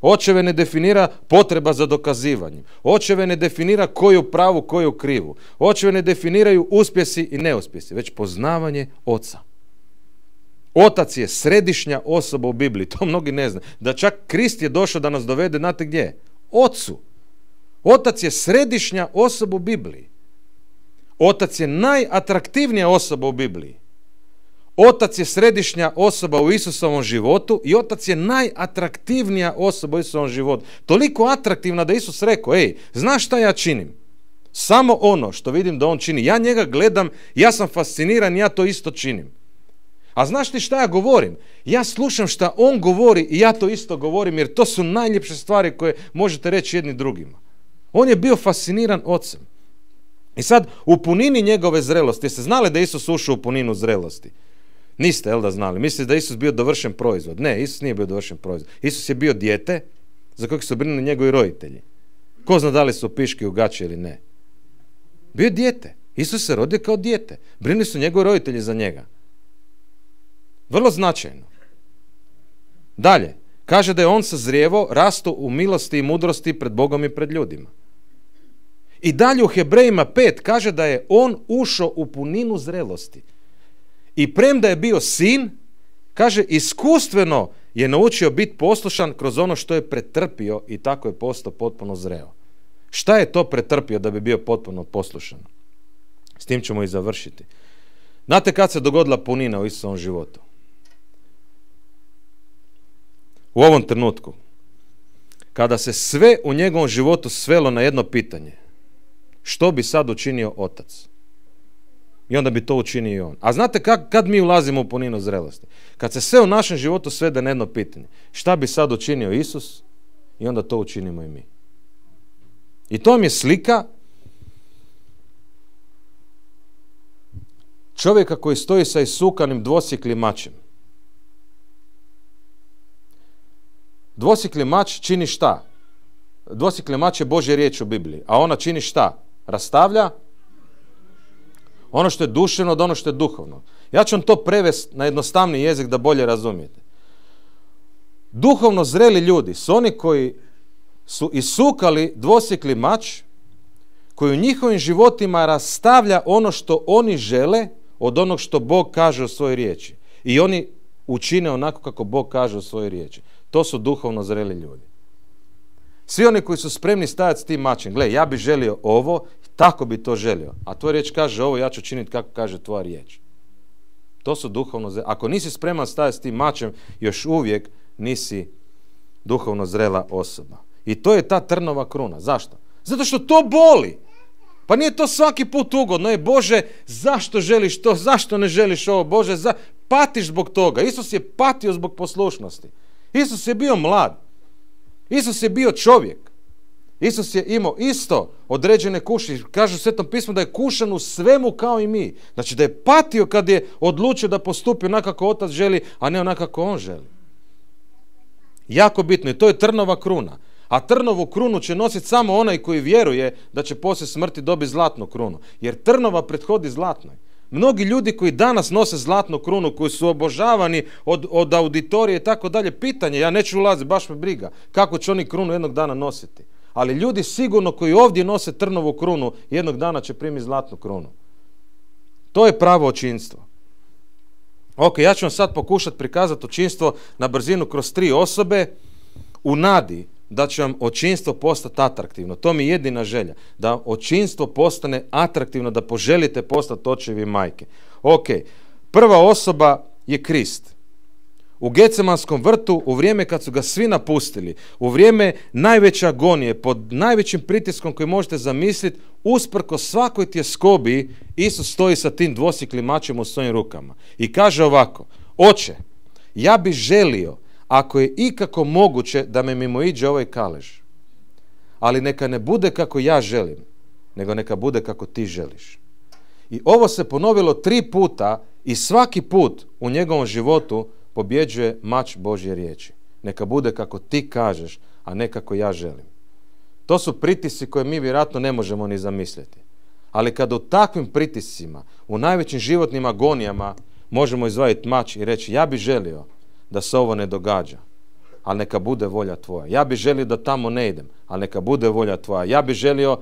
Očeve ne definira potreba za dokazivanjem. Očeve ne definira koju pravu, koju krivu. Očeve ne definiraju uspjesi i neuspjesi, već poznavanje oca. Otac je središnja osoba u Bibliji, to mnogi ne znaju. Da čak Krist je došao da nas dovede, znate gdje? Ocu. Otac je središnja osoba u Bibliji. Otac je najatraktivnija osoba u Bibliji. Otac je središnja osoba u Isusovom životu i otac je najatraktivnija osoba u Isusovom životu. Toliko atraktivna da Isus rekao, ej, znaš šta ja činim? Samo ono što vidim da on čini. Ja njega gledam, ja sam fasciniran, ja to isto činim. A znaš ti šta ja govorim? Ja slušam šta on govori i ja to isto govorim jer to su najljepše stvari koje možete reći jedni drugima. On je bio fasciniran ocem. I sad u punini njegove zrelosti, jeste znali da Isus ušao u puninu zrelosti? Niste, jel da znali? Mislite da Isus bio dovršen proizvod? Ne, Isus nije bio dovršen proizvod. Isus je bio dijete za kojeg su brinuli njegovi roditelji. Ko zna da li su piški u ili ne? Bio je dijete. Isus se rodio kao dijete. Brinuli su njegovi roditelji za njega. Vrlo značajno. Dalje, kaže da je on sazrijevo, rastu u milosti i mudrosti pred Bogom i pred ljudima. I dalje u Hebrejima 5 kaže da je on ušao u puninu zrelosti. I premda je bio sin, kaže iskustveno je naučio biti poslušan kroz ono što je pretrpio i tako je postao potpuno zreo. Šta je to pretrpio da bi bio potpuno poslušan? S tim ćemo i završiti. Znate kad se dogodila punina u istom životu? u ovom trenutku, kada se sve u njegovom životu svelo na jedno pitanje, što bi sad učinio otac? I onda bi to učinio i on. A znate kad, kad mi ulazimo u puninu zrelosti? Kad se sve u našem životu svede na jedno pitanje. Šta bi sad učinio Isus? I onda to učinimo i mi. I to mi je slika čovjeka koji stoji sa isukanim dvosjeklim mačem. Dvosikli mač čini šta? Dvosikli mač je Božja riječ u Bibliji. A ona čini šta? Rastavlja ono što je duševno od ono što je duhovno. Ja ću vam to prevesti na jednostavni jezik da bolje razumijete. Duhovno zreli ljudi su oni koji su isukali dvosikli mač koji u njihovim životima rastavlja ono što oni žele od onog što Bog kaže u svojoj riječi. I oni učine onako kako Bog kaže u svojoj riječi. To su duhovno zreli ljudi. Svi oni koji su spremni stajati s tim mačem, gle, ja bi želio ovo, tako bi to želio. A tvoja riječ kaže ovo, ja ću činiti kako kaže tvoja riječ. To su duhovno zreli. Ako nisi spreman stajati s tim mačem, još uvijek nisi duhovno zrela osoba. I to je ta trnova kruna. Zašto? Zato što to boli. Pa nije to svaki put ugodno. Je Bože, zašto želiš to? Zašto ne želiš ovo? Bože, za... patiš zbog toga. Isus je patio zbog poslušnosti. Isus je bio mlad. Isus je bio čovjek. Isus je imao isto određene kušnje. kaže u Svetom pismu da je kušan u svemu kao i mi. Znači da je patio kad je odlučio da postupi onako otac želi, a ne onako on želi. Jako bitno i to je trnova kruna. A trnovu krunu će nositi samo onaj koji vjeruje da će poslije smrti dobiti zlatnu krunu. Jer trnova prethodi zlatnoj. Mnogi ljudi koji danas nose zlatnu krunu, koji su obožavani od, od auditorije i tako dalje, pitanje, ja neću ulaziti, baš me briga, kako će oni krunu jednog dana nositi. Ali ljudi sigurno koji ovdje nose trnovu krunu, jednog dana će primiti zlatnu krunu. To je pravo očinstvo. Ok, ja ću vam sad pokušati prikazati očinstvo na brzinu kroz tri osobe u nadi da će vam očinstvo postati atraktivno. To mi je jedina želja. Da očinstvo postane atraktivno, da poželite postati očevi majke. Ok, prva osoba je Krist. U Gecemanskom vrtu, u vrijeme kad su ga svi napustili, u vrijeme najveće agonije, pod najvećim pritiskom koji možete zamisliti, usprko svakoj tjeskobi, Isus stoji sa tim dvosiklim mačem u svojim rukama. I kaže ovako, oče, ja bi želio ako je ikako moguće da me mimo iđe ovaj kalež. Ali neka ne bude kako ja želim, nego neka bude kako ti želiš. I ovo se ponovilo tri puta i svaki put u njegovom životu pobjeđuje mač Božje riječi. Neka bude kako ti kažeš, a ne kako ja želim. To su pritisi koje mi vjerojatno ne možemo ni zamisliti. Ali kada u takvim pritiscima, u najvećim životnim agonijama možemo izvaditi mač i reći ja bi želio da se ovo ne događa. Ali neka bude volja tvoja. Ja bih želio da tamo ne idem, ali neka bude volja tvoja. Ja bih želio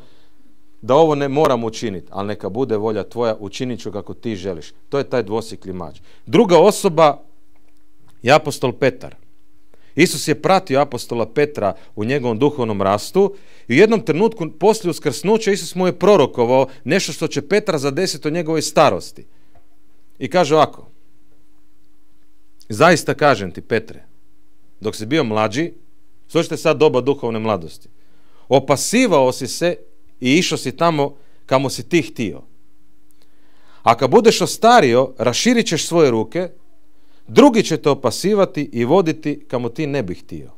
da ovo ne moram učiniti, ali neka bude volja tvoja, učinit ću kako ti želiš. To je taj dvosikli mač. Druga osoba je apostol Petar. Isus je pratio apostola Petra u njegovom duhovnom rastu i u jednom trenutku poslije uskrsnuća Isus mu je prorokovao nešto što će Petra zadesiti u njegovoj starosti. I kaže ovako, Zaista kažem ti, Petre, dok si bio mlađi, slušajte sad doba duhovne mladosti, opasivao si se i išao si tamo kamo si ti htio. A kad budeš ostario, raširit ćeš svoje ruke, drugi će te opasivati i voditi kamo ti ne bi htio.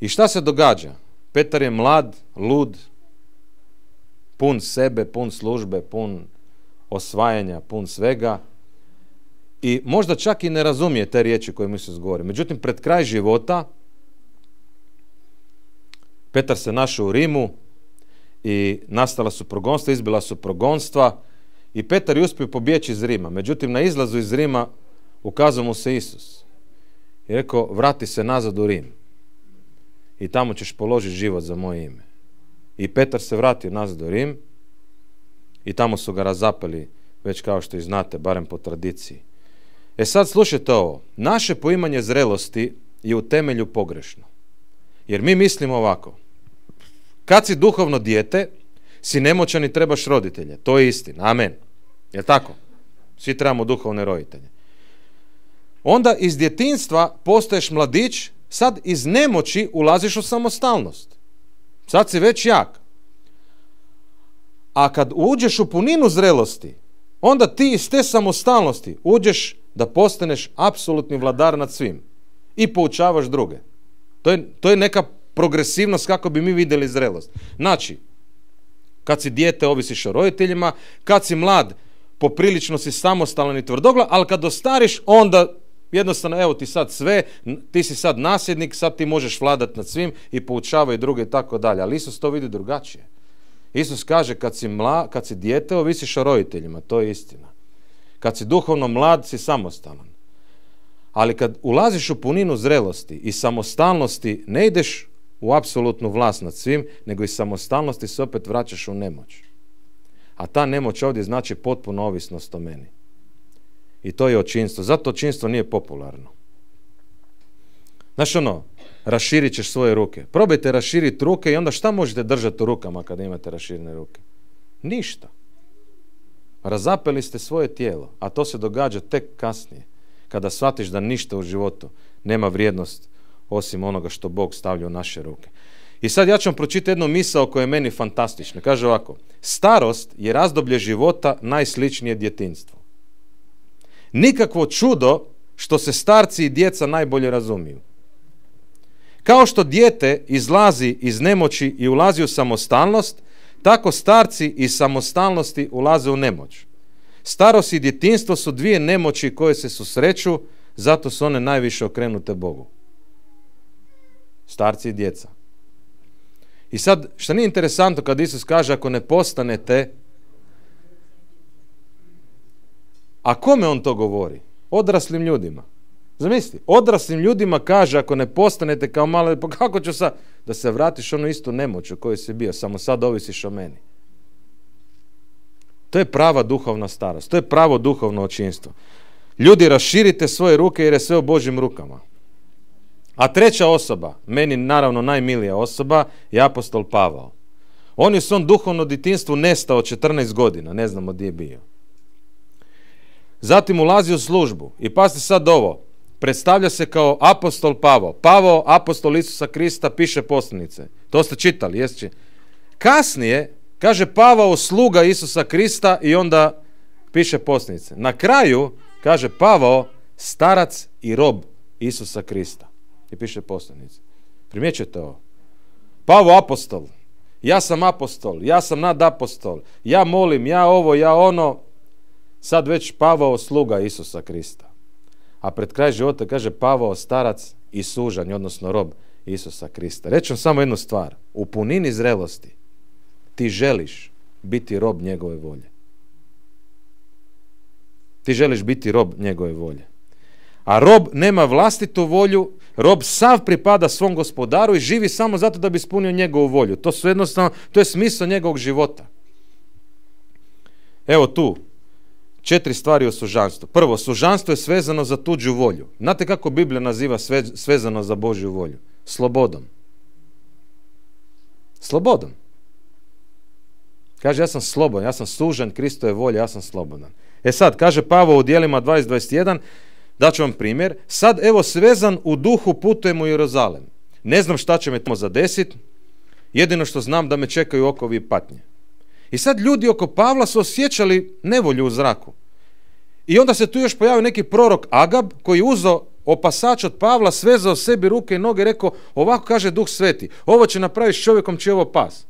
I šta se događa? Petar je mlad, lud, pun sebe, pun službe, pun osvajanja, pun svega – i možda čak i ne razumije te riječi koje mu se izgovori. Međutim, pred kraj života Petar se našao u Rimu i nastala su progonstva, izbila su progonstva i Petar je uspio pobjeći iz Rima. Međutim, na izlazu iz Rima ukazao mu se Isus i rekao, vrati se nazad u Rim i tamo ćeš položiti život za moje ime. I Petar se vratio nazad u Rim i tamo su ga razapeli, već kao što i znate, barem po tradiciji. E sad slušajte ovo. Naše poimanje zrelosti je u temelju pogrešno. Jer mi mislimo ovako. Kad si duhovno dijete, si nemoćan i trebaš roditelje. To je istina. Amen. Jel tako? Svi trebamo duhovne roditelje. Onda iz djetinstva postaješ mladić, sad iz nemoći ulaziš u samostalnost. Sad si već jak. A kad uđeš u puninu zrelosti, onda ti iz te samostalnosti uđeš da postaneš apsolutni vladar nad svim i poučavaš druge. To je, to je neka progresivnost kako bi mi vidjeli zrelost. Znači, kad si dijete ovisiš o roditeljima, kad si mlad poprilično si samostalan i tvrdoglav, ali kad ostariš onda jednostavno evo ti sad sve, ti si sad nasljednik, sad ti možeš vladat nad svim i poučavaj druge i tako dalje. Ali Isus to vidi drugačije. Isus kaže kad si, mla, kad si dijete ovisiš o roditeljima, to je istina. Kad si duhovno mlad, si samostalan. Ali kad ulaziš u puninu zrelosti i samostalnosti, ne ideš u apsolutnu vlast nad svim, nego i samostalnosti se opet vraćaš u nemoć. A ta nemoć ovdje znači potpuno ovisnost o meni. I to je očinstvo. Zato očinstvo nije popularno. Znaš ono, raširit ćeš svoje ruke. Probajte raširiti ruke i onda šta možete držati u rukama kada imate raširene ruke? Ništa. Razapeli ste svoje tijelo, a to se događa tek kasnije, kada shvatiš da ništa u životu nema vrijednost osim onoga što Bog stavlja u naše ruke. I sad ja ću vam pročiti jednu misao koja je meni fantastična. Kaže ovako, starost je razdoblje života najsličnije djetinstvu. Nikakvo čudo što se starci i djeca najbolje razumiju. Kao što dijete izlazi iz nemoći i ulazi u samostalnost, tako starci i samostalnosti ulaze u nemoć. Starost i djetinstvo su dvije nemoći koje se susreću, zato su one najviše okrenute Bogu. Starci i djeca. I sad, što nije interesantno kad Isus kaže ako ne postanete, a kome on to govori? Odraslim ljudima. Zamisli, odraslim ljudima kaže ako ne postanete kao mali, pa kako ću sad? Da se vratiš onu istu nemoć u kojoj si bio, samo sad ovisiš o meni. To je prava duhovna starost, to je pravo duhovno očinstvo. Ljudi, raširite svoje ruke jer je sve u Božim rukama. A treća osoba, meni naravno najmilija osoba, je apostol Pavao. On je u svom duhovnom ditinstvu nestao 14 godina, ne znamo gdje je bio. Zatim ulazi u službu i pasti sad ovo, predstavlja se kao apostol Pavo. Pavo, apostol Isusa Krista, piše poslanice. To ste čitali, jesće. Kasnije, kaže Pavao sluga Isusa Krista i onda piše poslanice. Na kraju, kaže Pavao, starac i rob Isusa Krista. I piše poslanice. Primjećujete ovo? Pavo apostol. Ja sam apostol, ja sam nadapostol, ja molim, ja ovo, ja ono. Sad već Pavao sluga Isusa Krista a pred kraj života kaže Pavao starac i sužanj, odnosno rob Isusa Krista. Rećem samo jednu stvar. U punini zrelosti ti želiš biti rob njegove volje. Ti želiš biti rob njegove volje. A rob nema vlastitu volju, rob sav pripada svom gospodaru i živi samo zato da bi ispunio njegovu volju. To su jednostavno, to je smisao njegovog života. Evo tu, četiri stvari o sužanstvu. Prvo, sužanstvo je svezano za tuđu volju. Znate kako Biblija naziva sve, svezano za Božju volju? Slobodom. Slobodom. Kaže, ja sam slobodan, ja sam sužan, Kristo je volja, ja sam slobodan. E sad, kaže Pavo u dijelima 20.21, daću vam primjer, sad evo svezan u duhu putujem u Jeruzalem. Ne znam šta će me tamo zadesiti, jedino što znam da me čekaju okovi i patnje. I sad ljudi oko Pavla su osjećali nevolju u zraku. I onda se tu još pojavio neki prorok Agab koji je uzeo opasač od Pavla, svezao sebi ruke i noge i rekao ovako kaže duh sveti, ovo će napraviti s čovjekom čije ovo pas.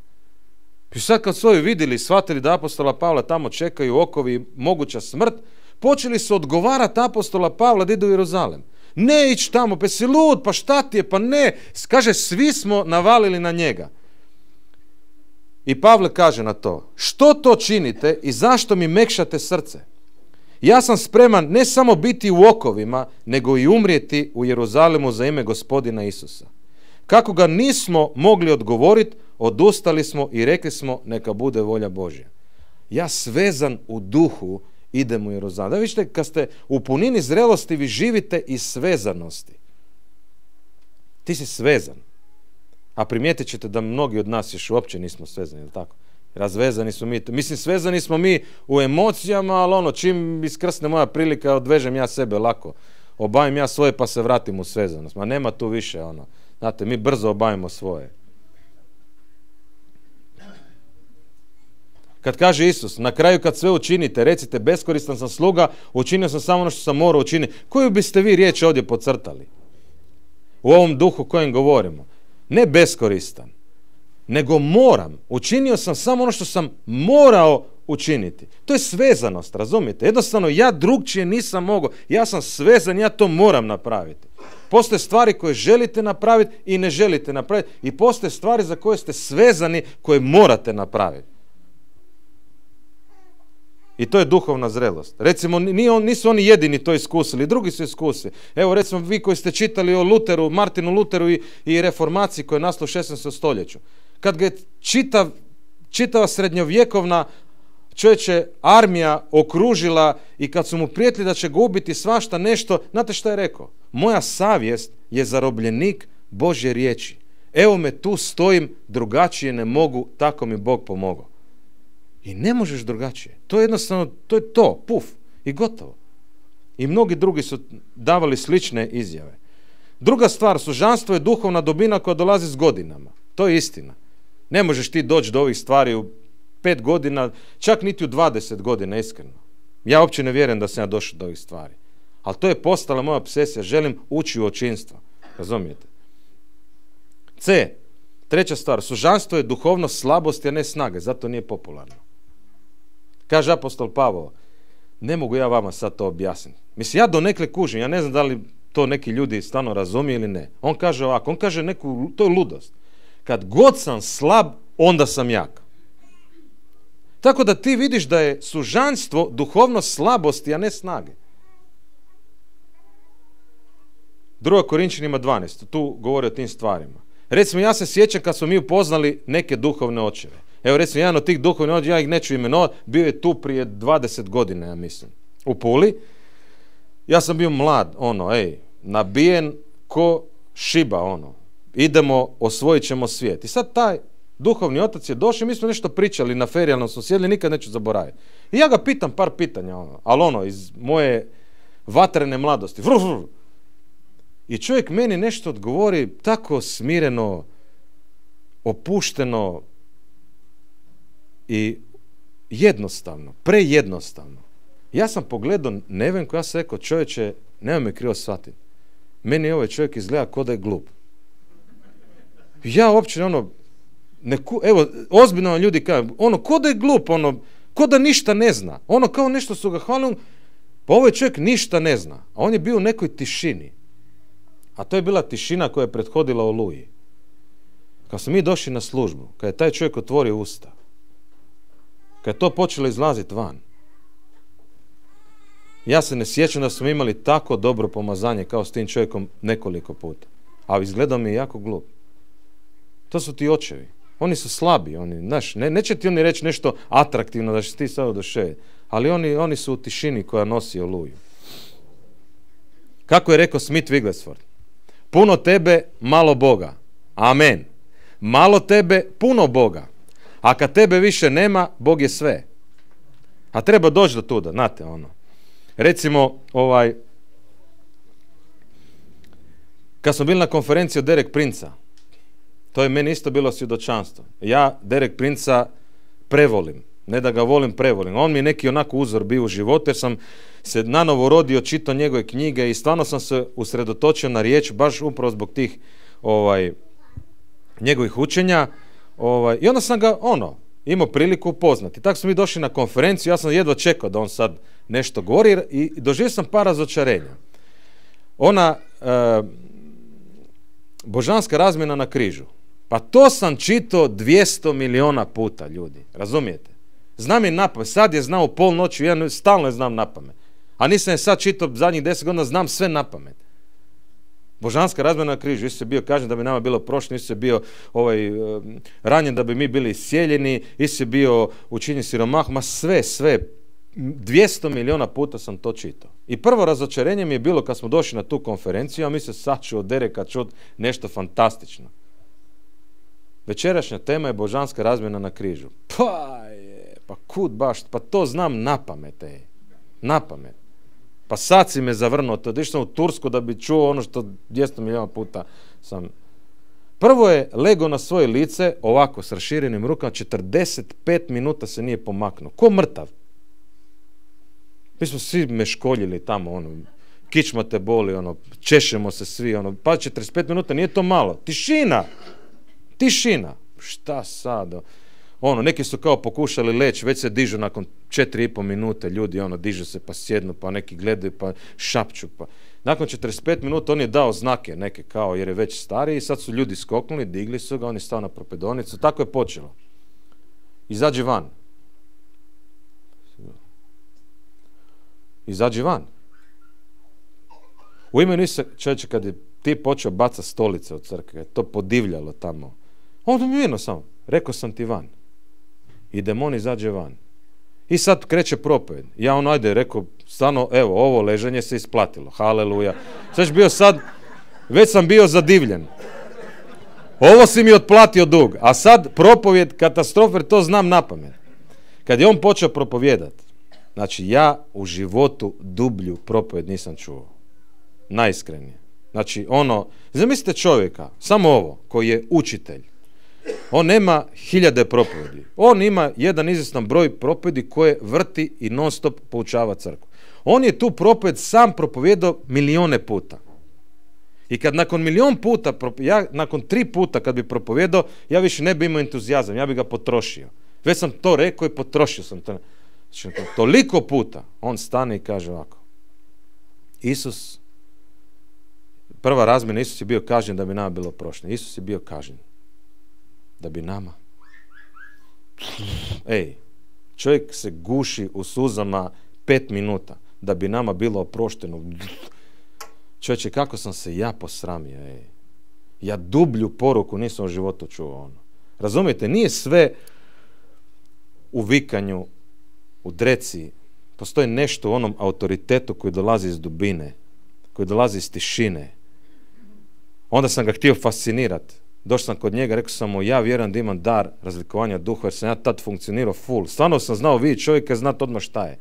I sad kad su ovi vidjeli i shvatili da apostola Pavla tamo čekaju okovi i moguća smrt, počeli su odgovarati apostola Pavla da idu u Jeruzalem. Ne ići tamo, pa si lud, pa šta ti je, pa ne. Kaže, svi smo navalili na njega. I Pavle kaže na to, što to činite i zašto mi mekšate srce? Ja sam spreman ne samo biti u okovima, nego i umrijeti u Jeruzalemu za ime gospodina Isusa. Kako ga nismo mogli odgovoriti, odustali smo i rekli smo neka bude volja Božja. Ja svezan u duhu idem u Jeruzalem. Da vidite, kad ste u punini zrelosti, vi živite iz svezanosti. Ti si svezan. A primijetit ćete da mnogi od nas još uopće nismo svezani, jel tako? Razvezani smo mi, mislim svezani smo mi u emocijama, ali ono čim iskrsne moja prilika odvežem ja sebe lako. Obavim ja svoje pa se vratim u svezanost. Ma nema tu više ono. Znate, mi brzo obavimo svoje. Kad kaže Isus, na kraju kad sve učinite, recite beskoristan sam sluga, učinio sam samo ono što sam morao učiniti. Koju biste vi riječ ovdje pocrtali? U ovom duhu kojem govorimo ne beskoristan, nego moram. Učinio sam samo ono što sam morao učiniti. To je svezanost, razumijete? Jednostavno, ja drugčije nisam mogao. Ja sam svezan, ja to moram napraviti. Postoje stvari koje želite napraviti i ne želite napraviti. I postoje stvari za koje ste svezani, koje morate napraviti. I to je duhovna zrelost. Recimo, nisu oni jedini to iskusili, drugi su iskusili. Evo, recimo, vi koji ste čitali o Luteru, Martinu Luteru i, reformaciji koja je nastala u 16. stoljeću. Kad ga je čitava srednjovjekovna čovječe armija okružila i kad su mu prijetili da će gubiti svašta nešto, znate što je rekao? Moja savjest je zarobljenik Božje riječi. Evo me tu stojim, drugačije ne mogu, tako mi Bog pomogao. I ne možeš drugačije. To je jednostavno, to je to, puf, i gotovo. I mnogi drugi su davali slične izjave. Druga stvar, sužanstvo je duhovna dobina koja dolazi s godinama. To je istina. Ne možeš ti doći do ovih stvari u pet godina, čak niti u dvadeset godina, iskreno. Ja uopće ne vjerujem da sam ja došao do ovih stvari. Ali to je postala moja obsesija. Želim ući u očinstvo. Razumijete? C. Treća stvar. Sužanstvo je duhovnost slabost, a ne snage. Zato nije popularno. Kaže apostol Pavo ne mogu ja vama sad to objasniti. Mislim, ja do nekle kužim, ja ne znam da li to neki ljudi stano razumiju ili ne. On kaže ovako, on kaže neku, to je ludost. Kad god sam slab, onda sam jak. Tako da ti vidiš da je sužanstvo duhovnost slabosti, a ne snage. Druga Korinčanima 12, tu govori o tim stvarima. Recimo, ja se sjećam kad smo mi upoznali neke duhovne očeve. Evo recimo, jedan od tih duhovnih, ja ih neću imenovati, bio je tu prije 20 godina, ja mislim, u Puli. Ja sam bio mlad, ono, ej, nabijen ko šiba, ono. Idemo, osvojit ćemo svijet. I sad taj duhovni otac je došao i mi smo nešto pričali na ferijalnom smo sjedli, nikad neću zaboraviti. I ja ga pitam par pitanja, ono, ali ono, iz moje vatrene mladosti. I čovjek meni nešto odgovori tako smireno, opušteno, i jednostavno, prejednostavno. Ja sam pogledao Nevenku, ja sam rekao, čovječe, nema me krivo shvatiti. Meni ovaj čovjek izgleda kao da je glup. Ja uopće ono, ne evo, ozbiljno vam ljudi kažu, ono, ko da je glup, ono, ko da ništa ne zna. Ono, kao nešto su ga hvalili, pa ovaj čovjek ništa ne zna. A on je bio u nekoj tišini. A to je bila tišina koja je prethodila Oluji. Kad smo mi došli na službu, kad je taj čovjek otvorio usta, kad je to počelo izlaziti van, ja se ne sjećam da smo imali tako dobro pomazanje kao s tim čovjekom nekoliko puta. A izgledao mi je jako glup. To su ti očevi. Oni su slabi, oni, znaš, ne, neće ti oni reći nešto atraktivno da će ti sad oduševiti, ali oni, oni su u tišini koja nosi oluju. Kako je rekao Smith Wigglesworth, puno tebe, malo Boga. Amen. Malo tebe, puno Boga. A kad tebe više nema, Bog je sve. A treba doći do tuda, znate ono. Recimo, ovaj, kad smo bili na konferenciji od Derek Princa, to je meni isto bilo svjedočanstvo. Ja Derek Princa prevolim. Ne da ga volim, prevolim. On mi je neki onako uzor bio u životu jer sam se nanovo rodio, čitao njegove knjige i stvarno sam se usredotočio na riječ baš upravo zbog tih ovaj, njegovih učenja. Ovaj, I onda sam ga, ono, imao priliku upoznati. Tako smo mi došli na konferenciju, ja sam jedva čekao da on sad nešto govori i doživio sam par razočarenja. Ona e, božanska razmjena na križu. Pa to sam čitao 200 miliona puta, ljudi. Razumijete? Znam je napame. Sad je znao u pol noći, ja stalno je znam napame. A nisam je sad čitao zadnjih deset godina, znam sve napame. Božanska razmjena na križu. Isus je bio kažen da bi nama bilo prošlo, Isus je bio ovaj, eh, ranjen da bi mi bili sjeljeni, Isus je bio učinjen siromah, ma sve, sve. 200 miliona puta sam to čitao. I prvo razočarenje mi je bilo kad smo došli na tu konferenciju, a mi se sad ću od Dereka čut nešto fantastično. Večerašnja tema je božanska razmjena na križu. Pa je, pa kud baš, pa to znam na pamet, Na pamet. Pa sad si me zavrnuo to, je sam u Tursku da bi čuo ono što 200 milijuna puta sam. Prvo je lego na svoje lice, ovako, s raširenim rukama, 45 minuta se nije pomaknuo. Ko mrtav? Mi smo svi meškoljili tamo, ono, kičma te boli, ono, češemo se svi, ono, pa 45 minuta, nije to malo. Tišina! Tišina! Šta sad? Ono? ono, neki su kao pokušali leći, već se dižu nakon četiri i pol minute, ljudi, ono, dižu se pa sjednu, pa neki gledaju, pa šapću, pa... Nakon 45 minuta on je dao znake neke kao jer je već stariji i sad su ljudi skoknuli, digli su ga, on je stao na propedonicu, tako je počelo. Izađi van. Izađi van. U imenu se čovječe kad je ti počeo baca stolice od crkve, to podivljalo tamo. on mi mirno samo, rekao sam ti van i demon izađe van. I sad kreće propovjed. Ja ono, ajde, rekao, stano, evo, ovo leženje se isplatilo. Haleluja. Sad bio sad, već sam bio zadivljen. Ovo si mi otplatio dug. A sad propovjed katastrofer, to znam na pamet. Kad je on počeo propovjedat znači ja u životu dublju propovjed nisam čuo. Najiskrenije. Znači ono, zamislite čovjeka, samo ovo, koji je učitelj, on nema hiljade propovedi. On ima jedan izvjestan broj propovedi koje vrti i non stop poučava crkvu. On je tu propoved sam propovjedao milijone puta. I kad nakon milijon puta, ja nakon tri puta kad bi propovijedao, ja više ne bi imao entuzijazam, ja bi ga potrošio. Već sam to rekao i potrošio sam to. Znači, toliko puta on stane i kaže ovako. Isus, prva razmjena, Isus je bio kažnjen da bi nama bilo prošlo. Isus je bio kažnjen da bi nama. Ej, čovjek se guši u suzama pet minuta da bi nama bilo oprošteno. Čovječe, kako sam se ja posramio, ej. Ja dublju poruku nisam u životu čuo ono. Razumijete, nije sve u vikanju, u dreci. Postoji nešto u onom autoritetu koji dolazi iz dubine, koji dolazi iz tišine. Onda sam ga htio fascinirati došao sam kod njega, rekao sam mu, ja vjerujem da imam dar razlikovanja duha, jer sam ja tad funkcionirao full. Stvarno sam znao vi čovjeka znat odmah šta je.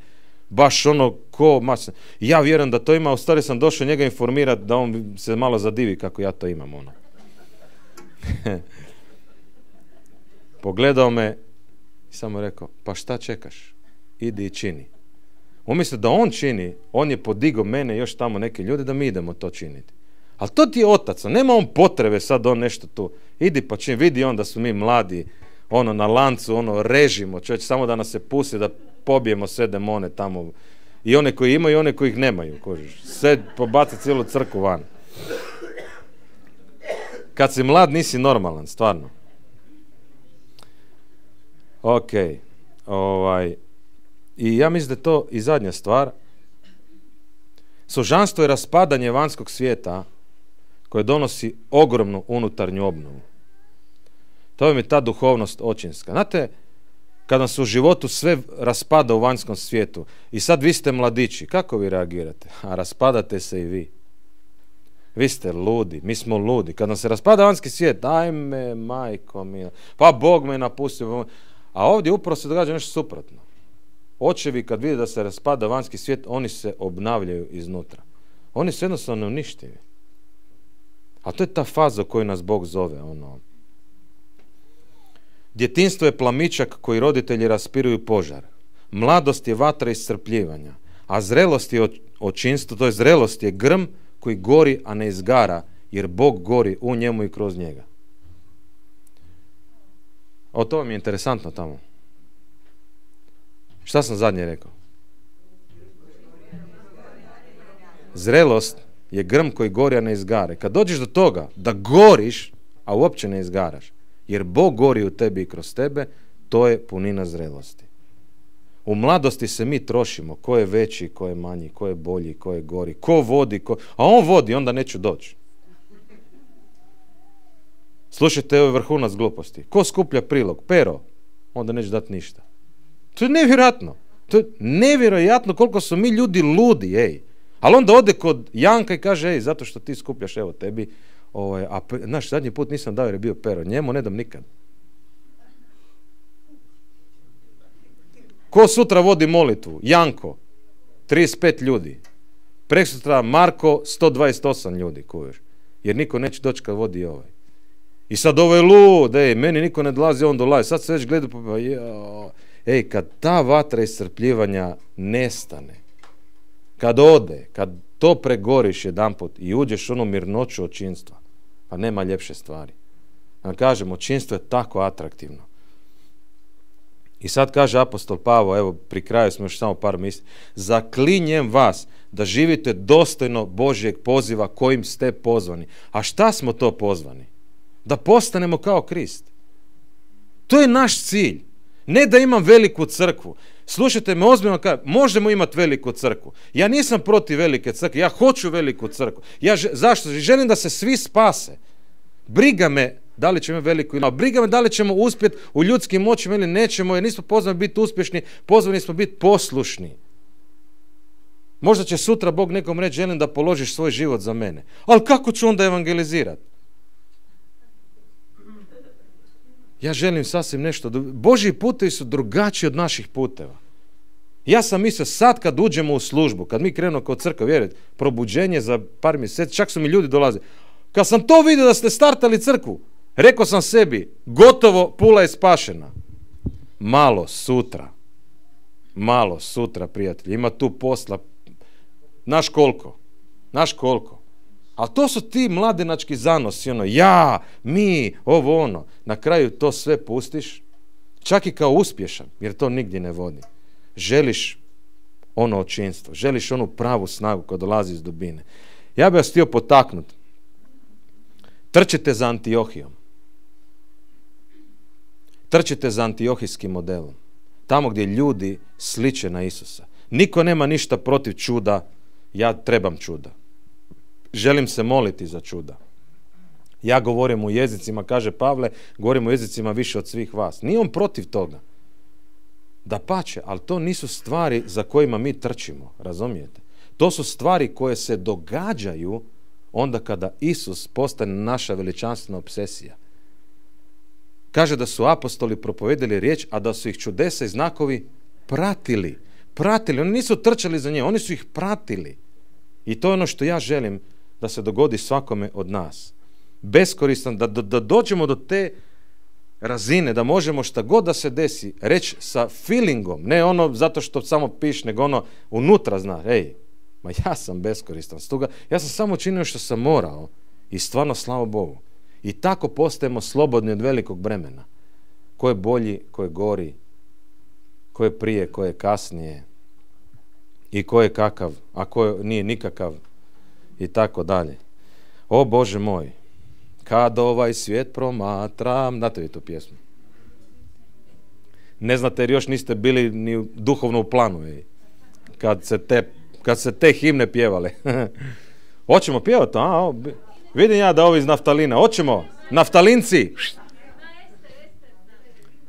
Baš ono ko masno. Ja vjerujem da to ima, u stvari sam došao njega informirati da on se malo zadivi kako ja to imam. Ono. Pogledao me i samo rekao, pa šta čekaš? Idi i čini. Umjesto da on čini, on je podigao mene još tamo neke ljude da mi idemo to činiti. Ali to ti je otac, nema on potrebe sad on nešto tu. Idi pa čim vidi on da su mi mladi, ono na lancu, ono režimo, čovječ, samo da nas se pusti da pobijemo sve demone tamo. I one koji imaju i one koji ih nemaju, kožiš. Sve pobaca cijelu crku van. Kad si mlad nisi normalan, stvarno. Ok, ovaj, i ja mislim da je to i zadnja stvar. Sožanstvo je raspadanje vanjskog svijeta, koje donosi ogromnu unutarnju obnovu. To vam je ta duhovnost očinska. Znate, kad vam se u životu sve raspada u vanjskom svijetu i sad vi ste mladići, kako vi reagirate? A raspadate se i vi. Vi ste ludi, mi smo ludi. Kad nam se raspada vanjski svijet, ajme, majko mi, pa Bog me napustio. A ovdje upravo se događa nešto suprotno. Očevi kad vide da se raspada vanjski svijet, oni se obnavljaju iznutra. Oni su jednostavno uništivi. A to je ta faza koju nas Bog zove. Ono. Djetinstvo je plamičak koji roditelji raspiruju požar. Mladost je vatra iscrpljivanja. A zrelost je očinstvo, to je zrelost je grm koji gori, a ne izgara, jer Bog gori u njemu i kroz njega. O to mi je interesantno tamo. Šta sam zadnje rekao? Zrelost je grm koji gori, a ne izgare. Kad dođeš do toga da goriš, a uopće ne izgaraš, jer Bog gori u tebi i kroz tebe, to je punina zrelosti. U mladosti se mi trošimo, ko je veći, ko je manji, ko je bolji, ko je gori, ko vodi, ko... a on vodi, onda neću doći. Slušajte, ovo je vrhunac gluposti. Ko skuplja prilog? Pero. Onda neće dati ništa. To je nevjerojatno. To je nevjerojatno koliko su mi ljudi ludi, ej. Ali onda ode kod Janka i kaže, ej, zato što ti skupljaš, evo tebi, ovaj, a naš zadnji put nisam dao jer je bio pero, njemu ne dam nikad. Ko sutra vodi molitvu? Janko, 35 ljudi. Preksutra Marko, 128 ljudi, kuviš. Jer niko neće doći kad vodi ovaj. I sad ovo je lud, ej, meni niko ne dolazi, on dolazi. Sad se već gleda, pa, pa ej, kad ta vatra iscrpljivanja nestane, kad ode, kad to pregoriš jedanput i uđeš u onu mirnoću očinstva, pa nema ljepše stvari. Vam kažem, očinstvo je tako atraktivno. I sad kaže apostol Pavo, evo pri kraju smo još samo par misli, zaklinjem vas da živite dostojno Božjeg poziva kojim ste pozvani. A šta smo to pozvani? Da postanemo kao Krist. To je naš cilj. Ne da imam veliku crkvu, Slušajte me ozbiljno, kaj, možemo imati veliku crku. Ja nisam protiv velike crkve, ja hoću veliku crkvu. Ja, zašto? Želim da se svi spase. Briga me da li ćemo veliku ili Briga me da li ćemo uspjeti u ljudskim moćima ili nećemo, jer nismo pozvani biti uspješni, pozvani smo biti poslušni. Možda će sutra Bog nekom reći, želim da položiš svoj život za mene. Ali kako ću onda evangelizirati? ja želim sasvim nešto. Božji putevi su drugačiji od naših puteva. Ja sam mislio sad kad uđemo u službu, kad mi krenemo kao crkva, vjerujte, probuđenje za par mjeseci, čak su mi ljudi dolaze. Kad sam to vidio da ste startali crkvu, rekao sam sebi, gotovo pula je spašena. Malo sutra, malo sutra, prijatelji, ima tu posla, naš koliko, naš koliko. A to su ti mladenački zanosi, ono, ja, mi, ovo, ono. Na kraju to sve pustiš, čak i kao uspješan, jer to nigdje ne vodi. Želiš ono očinstvo, želiš onu pravu snagu koja dolazi iz dubine. Ja bih vas htio potaknuti. Trčite za Antiohijom. Trčite za antiohijskim modelom. Tamo gdje ljudi sliče na Isusa. Niko nema ništa protiv čuda, ja trebam čuda želim se moliti za čuda. Ja govorim u jezicima, kaže Pavle, govorim u jezicima više od svih vas. Nije on protiv toga. Da pače, ali to nisu stvari za kojima mi trčimo, razumijete? To su stvari koje se događaju onda kada Isus postane naša veličanstvena obsesija. Kaže da su apostoli propovedili riječ, a da su ih čudesa i znakovi pratili. Pratili, oni nisu trčali za nje, oni su ih pratili. I to je ono što ja želim da se dogodi svakome od nas. Beskoristan, da, da, dođemo do te razine, da možemo šta god da se desi, reći sa feelingom, ne ono zato što samo piš, nego ono unutra zna, ej, ma ja sam beskoristan, stoga ja sam samo činio što sam morao i stvarno slavo Bogu. I tako postajemo slobodni od velikog bremena. Ko je bolji, ko je gori, ko je prije, ko je kasnije i ko je kakav, a ko nije nikakav i tako dalje. O Bože moj, kad ovaj svijet promatram, znate vi tu pjesmu. Ne znate jer još niste bili ni duhovno u planu kad se te, kad se te himne pjevale. Hoćemo pjevati, a? vidim ja da ovi iz naftalina. Hoćemo, naftalinci!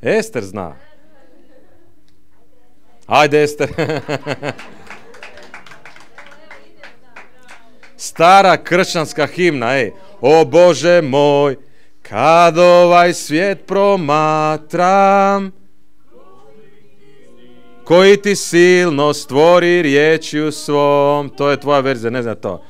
Ester zna. Ajde, Ester. Stara kršćanska himna, ej. O Bože moj, kad ovaj svijet promatram, koji ti silno stvori u svom, to je tvoja verzija, ne znam to.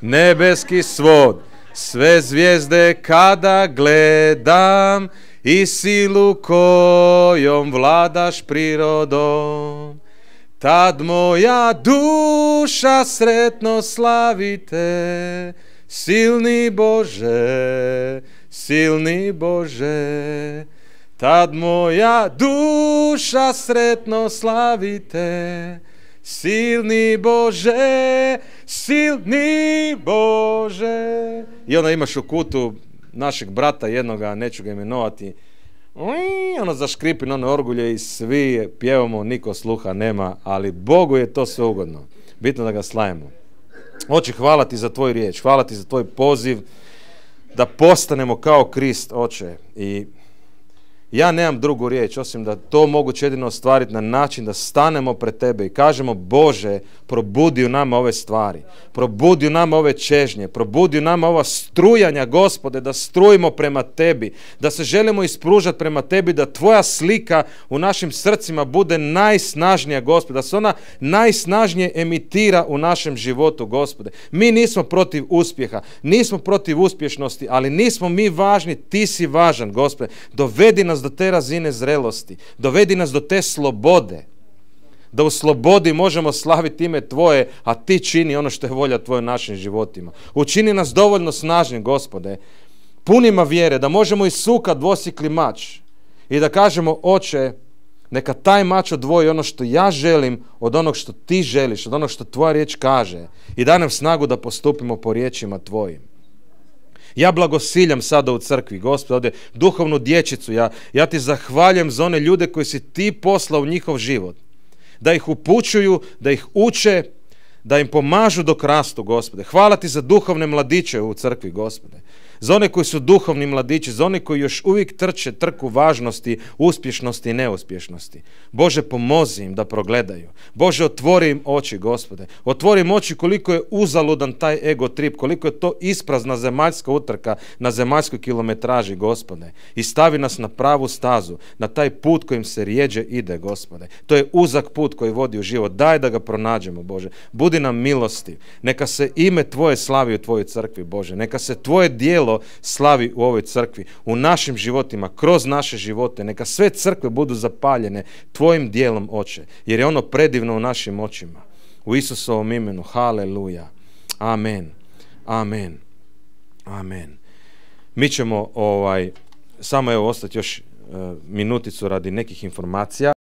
Nebeski svod, sve zvijezde kada gledam i silu kojom vladaš prirodom. Tad moja duša sretno slavite, silni Bože, silni Bože. Tad moja duša sretno slavite, silni Bože, silni Bože. I onda imaš u kutu našeg brata jednoga, neću ga imenovati, ono zaškripi na ono orgulje i svi pjevamo, niko sluha nema, ali Bogu je to sve ugodno. Bitno da ga slajemo. Oče, hvala ti za tvoj riječ, hvala ti za tvoj poziv da postanemo kao Krist, oče, i ja nemam drugu riječ, osim da to moguće jedino ostvariti na način da stanemo pred tebe i kažemo Bože, probudi u nama ove stvari, probudi u nama ove čežnje, probudi u nama ova strujanja, gospode, da strujimo prema tebi, da se želimo ispružati prema tebi, da tvoja slika u našim srcima bude najsnažnija, gospode, da se ona najsnažnije emitira u našem životu, gospode. Mi nismo protiv uspjeha, nismo protiv uspješnosti, ali nismo mi važni, ti si važan, gospode. Dovedi nas do te razine zrelosti, dovedi nas do te slobode, da u slobodi možemo slaviti ime Tvoje, a Ti čini ono što je volja Tvoje u našim životima. Učini nas dovoljno snažnim, gospode, punima vjere, da možemo i suka dvosikli mač i da kažemo, oče, neka taj mač odvoji ono što ja želim od onog što Ti želiš, od onog što Tvoja riječ kaže i da nam snagu da postupimo po riječima Tvojim. Ja blagosiljam sada u crkvi, gospode, duhovnu dječicu. Ja, ja ti zahvaljam za one ljude koji si ti poslao u njihov život. Da ih upućuju, da ih uče, da im pomažu dok rastu, gospode. Hvala ti za duhovne mladiće u crkvi, gospode za one koji su duhovni mladići, za one koji još uvijek trče trku važnosti, uspješnosti i neuspješnosti. Bože, pomozi im da progledaju. Bože, otvori im oči, gospode. Otvori im oči koliko je uzaludan taj ego trip, koliko je to isprazna zemaljska utrka na zemaljskoj kilometraži, gospode. I stavi nas na pravu stazu, na taj put kojim se rijeđe ide, gospode. To je uzak put koji vodi u život. Daj da ga pronađemo, Bože. Budi nam milosti. Neka se ime Tvoje slavi u Tvojoj crkvi, Bože. Neka se Tvoje dijelo slavi u ovoj crkvi, u našim životima, kroz naše živote. Neka sve crkve budu zapaljene tvojim dijelom, oče, jer je ono predivno u našim očima. U Isusovom imenu, haleluja. Amen. Amen. Amen. Mi ćemo ovaj, samo evo ostati još eh, minuticu radi nekih informacija.